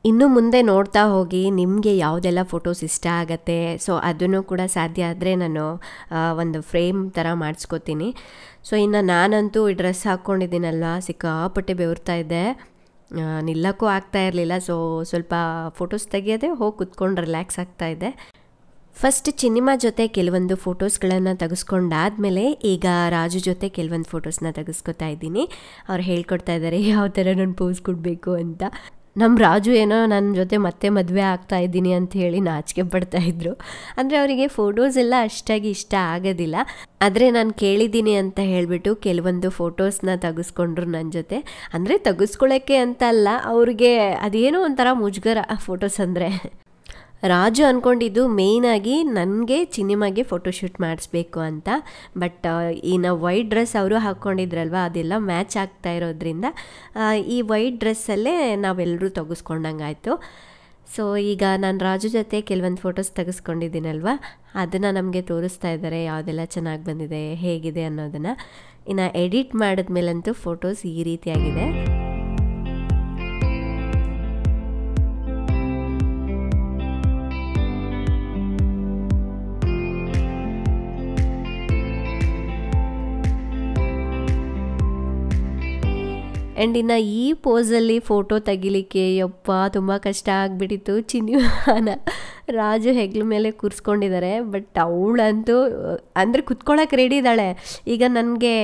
ಇನ್ನು ಮುಂದೆ ನೋಡ್ತಾ ಹೋಗಿ ನಿಮಗೆ ಯಾವುದೆಲ್ಲ ಫೋಟೋಸ್ ಇಷ್ಟ ಆಗತ್ತೆ ಸೊ ಅದನ್ನು ಕೂಡ ಸಾಧ್ಯ ಆದರೆ ನಾನು ಒಂದು ಫ್ರೇಮ್ ಥರ ಮಾಡಿಸ್ಕೋತೀನಿ ಸೊ ಇನ್ನು ನಾನಂತೂ ಈ ಡ್ರೆಸ್ ಹಾಕ್ಕೊಂಡಿದ್ದೀನಲ್ವ ಸಿಕ್ಕಾಪಟ್ಟೆ ಬೆವರ್ತಾ ಇದ್ದೆ ನಿಲ್ಲಕ್ಕೂ ಆಗ್ತಾ ಇರಲಿಲ್ಲ ಸೊ ಸ್ವಲ್ಪ ಫೋಟೋಸ್ ತೆಗಿಯೋದೆ ಹೋಗಿ ಕುತ್ಕೊಂಡು ರಿಲ್ಯಾಕ್ಸ್ ಆಗ್ತಾಯಿದ್ದೆ ಫಸ್ಟ್ ಚಿನಿಮಾ ಜೊತೆ ಕೆಲವೊಂದು ಫೋಟೋಸ್ಗಳನ್ನು ತೆಗೆಸ್ಕೊಂಡಾದಮೇಲೆ ಈಗ ರಾಜು ಜೊತೆ ಕೆಲವೊಂದು ಫೋಟೋಸ್ನ ತೆಗೆಸ್ಕೊತಾ ಇದ್ದೀನಿ ಅವ್ರು ಹೇಳ್ಕೊಡ್ತಾ ಇದ್ದಾರೆ ಯಾವ ಥರ ನಾನು ಪೋಸ್ ಕೊಡಬೇಕು ಅಂತ ನಮ್ಮ ರಾಜು ಏನೋ ನನ್ನ ಜೊತೆ ಮತ್ತೆ ಮದುವೆ ಆಗ್ತಾ ಇದ್ದೀನಿ ಅಂತ ಹೇಳಿ ನಾಚಿಕೆ ಪಡ್ತಾ ಇದ್ರು ಅಂದರೆ ಅವರಿಗೆ ಫೋಟೋಸ್ ಎಲ್ಲ ಅಷ್ಟಾಗಿ ಇಷ್ಟ ಆಗೋದಿಲ್ಲ ಆದರೆ ನಾನು ಕೇಳಿದ್ದೀನಿ ಅಂತ ಹೇಳಿಬಿಟ್ಟು ಕೆಲವೊಂದು ಫೋಟೋಸ್ನ ತೆಗೆಸ್ಕೊಂಡ್ರು ನನ್ನ ಜೊತೆ ಅಂದರೆ ತೆಗೆಸ್ಕೊಳ್ಳೋಕ್ಕೆ ಅಂತ ಅಲ್ಲ ಅವ್ರಿಗೆ ಅದೇನೋ ಒಂಥರ ಮುಜುಗರ ಫೋಟೋಸ್ ಅಂದರೆ ರಾಜು ಅಂದ್ಕೊಂಡಿದ್ದು ಮೇಯ್ನಾಗಿ ನನಗೆ ಚಿನಿಮಾಗೆ ಫೋಟೋಶೂಟ್ ಮಾಡಿಸ್ಬೇಕು ಅಂತ ಬಟ್ ಈ ನಾವು ವೈಟ್ ಡ್ರೆಸ್ ಅವರು ಹಾಕ್ಕೊಂಡಿದ್ರಲ್ವ ಅದೆಲ್ಲ ಮ್ಯಾಚ್ ಆಗ್ತಾ ಇರೋದ್ರಿಂದ ಈ ವೈಟ್ ಡ್ರೆಸ್ಸಲ್ಲೇ ನಾವೆಲ್ಲರೂ ಆಯಿತು ಸೊ ಈಗ ನಾನು ರಾಜು ಜೊತೆ ಕೆಲವೊಂದು ಫೋಟೋಸ್ ತೆಗೆಸ್ಕೊಂಡಿದ್ದೀನಲ್ವ ಅದನ್ನು ನಮಗೆ ತೋರಿಸ್ತಾ ಇದ್ದಾರೆ ಯಾವುದೆಲ್ಲ ಚೆನ್ನಾಗಿ ಬಂದಿದೆ ಹೇಗಿದೆ ಅನ್ನೋದನ್ನು ಇನ್ನು ಎಡಿಟ್ ಮಾಡಿದ್ಮೇಲಂತೂ ಫೋಟೋಸ್ ಈ ರೀತಿಯಾಗಿದೆ ಆ್ಯಂಡ್ ಇನ್ನು ಈ ಪೋಸಲ್ಲಿ ಫೋಟೋ ತೆಗಿಲಿಕ್ಕೆ ಯಪ್ಪ ತುಂಬ ಕಷ್ಟ ಆಗಿಬಿಟ್ಟಿತ್ತು ಚಿನ್ನಿವಾನ ರಾಜು ಹೆಗ್ಲ ಮೇಲೆ ಕೂರಿಸ್ಕೊಂಡಿದ್ದಾರೆ ಬಟ್ ಅವಳಂತೂ ಅಂದರೆ ಕುತ್ಕೊಳ್ಳೋಕೆ ರೆಡಿ ಇದ್ದಾಳೆ ಈಗ ನನಗೆ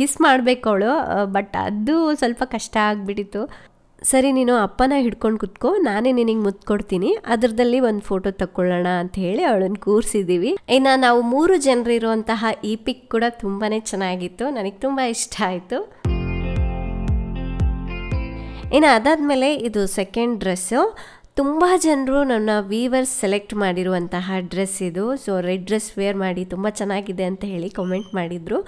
ಕಿಸ್ ಮಾಡಬೇಕು ಅವಳು ಬಟ್ ಅದು ಸ್ವಲ್ಪ ಕಷ್ಟ ಆಗಿಬಿಟ್ಟಿತ್ತು ಸರಿ ನೀನು ಅಪ್ಪನ ಹಿಡ್ಕೊಂಡು ಕುತ್ಕೋ ನಾನೇ ನಿನಗೆ ಮುತ್ಕೊಡ್ತೀನಿ ಅದರದಲ್ಲಿ ಒಂದು ಫೋಟೋ ತಕ್ಕೊಳ್ಳೋಣ ಅಂತ ಹೇಳಿ ಅವಳನ್ನು ಕೂರಿಸಿದ್ದೀವಿ ಇನ್ನು ನಾವು ಮೂರು ಜನರಿರುವಂತಹ ಈ ಪಿಕ್ ಕೂಡ ತುಂಬಾ ಚೆನ್ನಾಗಿತ್ತು ನನಗೆ ತುಂಬ ಇಷ್ಟ ಆಯಿತು ಇನ್ನು ಮೇಲೆ ಇದು ಸೆಕೆಂಡ್ ಡ್ರೆಸ್ಸು ತುಂಬ ಜನರು ನನ್ನ ವೀವರ್ಸ್ ಸೆಲೆಕ್ಟ್ ಮಾಡಿರುವಂತಹ ಡ್ರೆಸ್ ಇದು ಸೊ ರೆಡ್ ಡ್ರೆಸ್ ವೇರ್ ಮಾಡಿ ತುಂಬ ಚೆನ್ನಾಗಿದೆ ಅಂತ ಹೇಳಿ ಕಮೆಂಟ್ ಮಾಡಿದರು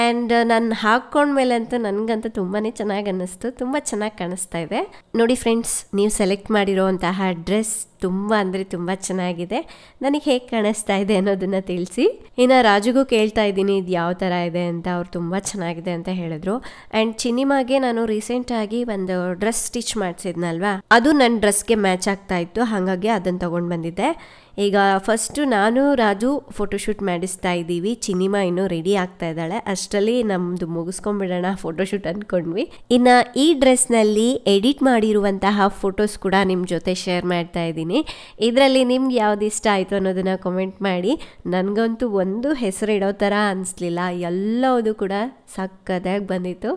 ಆ್ಯಂಡ್ ನಾನು ಅಂತೂ ನನಗಂತೂ ತುಂಬಾ ಚೆನ್ನಾಗಿ ಅನ್ನಿಸ್ತು ತುಂಬ ಚೆನ್ನಾಗಿ ಕಾಣಿಸ್ತಾ ಇದೆ ನೋಡಿ ಫ್ರೆಂಡ್ಸ್ ನೀವು ಸೆಲೆಕ್ಟ್ ಮಾಡಿರೋವಂತಹ ಡ್ರೆಸ್ ತುಂಬ ಅಂದರೆ ತುಂಬ ಚೆನ್ನಾಗಿದೆ ನನಗೆ ಹೇಗೆ ಕಾಣಿಸ್ತಾ ಇದೆ ಅನ್ನೋದನ್ನು ತಿಳಿಸಿ ಇನ್ನು ರಾಜುಗೂ ಕೇಳ್ತಾ ಇದ್ದೀನಿ ಇದು ಯಾವ ಥರ ಇದೆ ಅಂತ ಅವ್ರು ತುಂಬ ಚೆನ್ನಾಗಿದೆ ಅಂತ ಹೇಳಿದ್ರು ಆ್ಯಂಡ್ ಚಿನಿಮಾಗೆ ನಾನು ರೀಸೆಂಟಾಗಿ ಒಂದು ಡ್ರೆಸ್ ಸ್ಟಿಚ್ ಮಾಡಿಸಿದ್ನಲ್ವಾ ಅದು ನನ್ನ ಡ್ರೆಸ್ಗೆ ಮ್ಯಾಚ್ ಆಗ್ತಾ ಇತ್ತು ಹಾಗಾಗಿ ಅದನ್ನು ತೊಗೊಂಡು ಬಂದಿದ್ದೆ ಈಗ ಫಸ್ಟು ನಾನು ರಾಜು ಫೋಟೋಶೂಟ್ ಮಾಡಿಸ್ತಾ ಇದ್ದೀವಿ ಚಿನಿಮಾ ಇನ್ನೂ ರೆಡಿ ಆಗ್ತಾ ಇದ್ದಾಳೆ ಅಷ್ಟರಲ್ಲಿ ನಮ್ಮದು ಮುಗಿಸ್ಕೊಂಡ್ಬಿಡೋಣ ಫೋಟೋಶೂಟ್ ಅಂದ್ಕೊಂಡ್ವಿ ಇನ್ನು ಈ ಡ್ರೆಸ್ನಲ್ಲಿ ಎಡಿಟ್ ಮಾಡಿರುವಂತಹ ಫೋಟೋಸ್ ಕೂಡ ನಿಮ್ಮ ಜೊತೆ ಶೇರ್ ಮಾಡ್ತಾ ಇದ್ದೀನಿ ಮಾಡಿದ್ದೀನಿ ಇದರಲ್ಲಿ ನಿಮ್ಗೆ ಯಾವ್ದು ಇಷ್ಟ ಆಯಿತು ಅನ್ನೋದನ್ನು ಕಮೆಂಟ್ ಮಾಡಿ ನನಗಂತೂ ಒಂದು ಹೆಸರು ಇಡೋ ಥರ ಅನಿಸ್ಲಿಲ್ಲ ಎಲ್ಲವೂ ಕೂಡ ಸಕ್ಕದಾಗಿ ಬಂದಿತ್ತು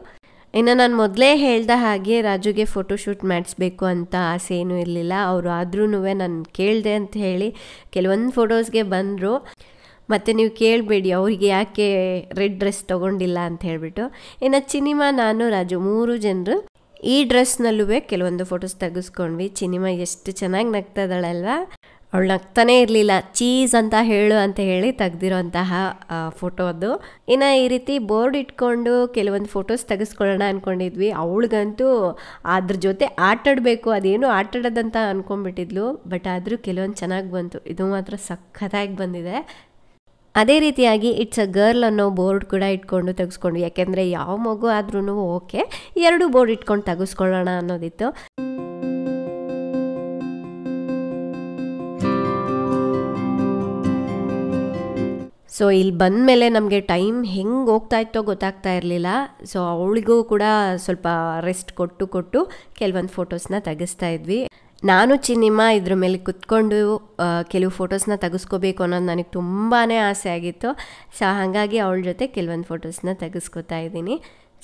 ಇನ್ನು ನಾನು ಮೊದಲೇ ಹೇಳ್ದ ಹಾಗೆ ರಾಜುಗೆ ಫೋಟೋಶೂಟ್ ಮಾಡಿಸ್ಬೇಕು ಅಂತ ಆಸೆ ಏನೂ ಇರಲಿಲ್ಲ ಅವರು ಆದ್ರೂ ನಾನು ಕೇಳಿದೆ ಅಂತ ಹೇಳಿ ಕೆಲವೊಂದು ಫೋಟೋಸ್ಗೆ ಬಂದರು ಮತ್ತು ನೀವು ಕೇಳಬೇಡಿ ಅವರಿಗೆ ಯಾಕೆ ರೆಡ್ ಡ್ರೆಸ್ ತೊಗೊಂಡಿಲ್ಲ ಅಂತ ಹೇಳಿಬಿಟ್ಟು ಇನ್ನು ಚಿನಿಮಾ ನಾನು ರಾಜು ಮೂರು ಜನರು ಈ ಡ್ರೆಸ್ನಲ್ಲೂ ಕೆಲವೊಂದು ಫೋಟೋಸ್ ತೆಗೆಸ್ಕೊಂಡ್ವಿ ಚಿನಿಮಾ ಎಷ್ಟು ಚೆನ್ನಾಗಿ ನಗ್ತಾ ಅಲ್ವಾ ಅವಳು ನಗ್ತಾನೆ ಇರಲಿಲ್ಲ ಚೀಸ್ ಅಂತ ಹೇಳು ಅಂತ ಹೇಳಿ ತೆಗ್ದಿರೋಂತಹ ಫೋಟೋ ಅದು ಇನ್ನು ಈ ರೀತಿ ಬೋರ್ಡ್ ಇಟ್ಕೊಂಡು ಕೆಲವೊಂದು ಫೋಟೋಸ್ ತೆಗೆಸ್ಕೊಳ್ಳೋಣ ಅಂದ್ಕೊಂಡಿದ್ವಿ ಅವಳಿಗಂತೂ ಅದ್ರ ಜೊತೆ ಆಟಾಡಬೇಕು ಅದೇನು ಆಟಾಡೋದಂತ ಅಂದ್ಕೊಂಡ್ಬಿಟ್ಟಿದ್ಲು ಬಟ್ ಆದರೂ ಕೆಲವೊಂದು ಚೆನ್ನಾಗಿ ಬಂತು ಇದು ಮಾತ್ರ ಸಖತ್ತಾಗಿ ಬಂದಿದೆ ಅದೇ ರೀತಿಯಾಗಿ ಇಟ್ಸ್ ಅ ಗರ್ಲ್ ಅನ್ನೋ ಬೋರ್ಡ್ ಕೂಡ ಇಟ್ಕೊಂಡು ತೆಗೆಸ್ಕೊಂಡು ಯಾಕೆಂದರೆ ಯಾವ ಮಗು ಆದ್ರೂ ಓಕೆ ಎರಡು ಬೋರ್ಡ್ ಇಟ್ಕೊಂಡು ತೆಗೆಸ್ಕೊಳ್ಳೋಣ ಅನ್ನೋದಿತ್ತು ಸೊ ಇಲ್ಲಿ ಬಂದ ಮೇಲೆ ನಮಗೆ ಟೈಮ್ ಹೆಂಗೆ ಹೋಗ್ತಾ ಇತ್ತೋ ಗೊತ್ತಾಗ್ತಾ ಇರಲಿಲ್ಲ ಸೊ ಅವಳಿಗೂ ಕೂಡ ಸ್ವಲ್ಪ ರೆಸ್ಟ್ ಕೊಟ್ಟು ಕೊಟ್ಟು ಕೆಲವೊಂದು ಫೋಟೋಸ್ನ ತೆಗೆಸ್ತಾ ಇದ್ವಿ ನಾನು ಚಿನ್ನಿಮ್ಮ ಇದ್ರ ಮೇಲೆ ಕುತ್ಕೊಂಡು ಕೆಲವು ಫೋಟೋಸ್ನ ತೆಗೆಸ್ಕೋಬೇಕು ಅನ್ನೋದು ನನಗೆ ತುಂಬಾ ಆಸೆ ಆಗಿತ್ತು ಸೊ ಹಾಗಾಗಿ ಅವಳ ಜೊತೆ ಕೆಲವೊಂದು ಫೋಟೋಸ್ನ ತೆಗೆಸ್ಕೊತಾ ಇದ್ದೀನಿ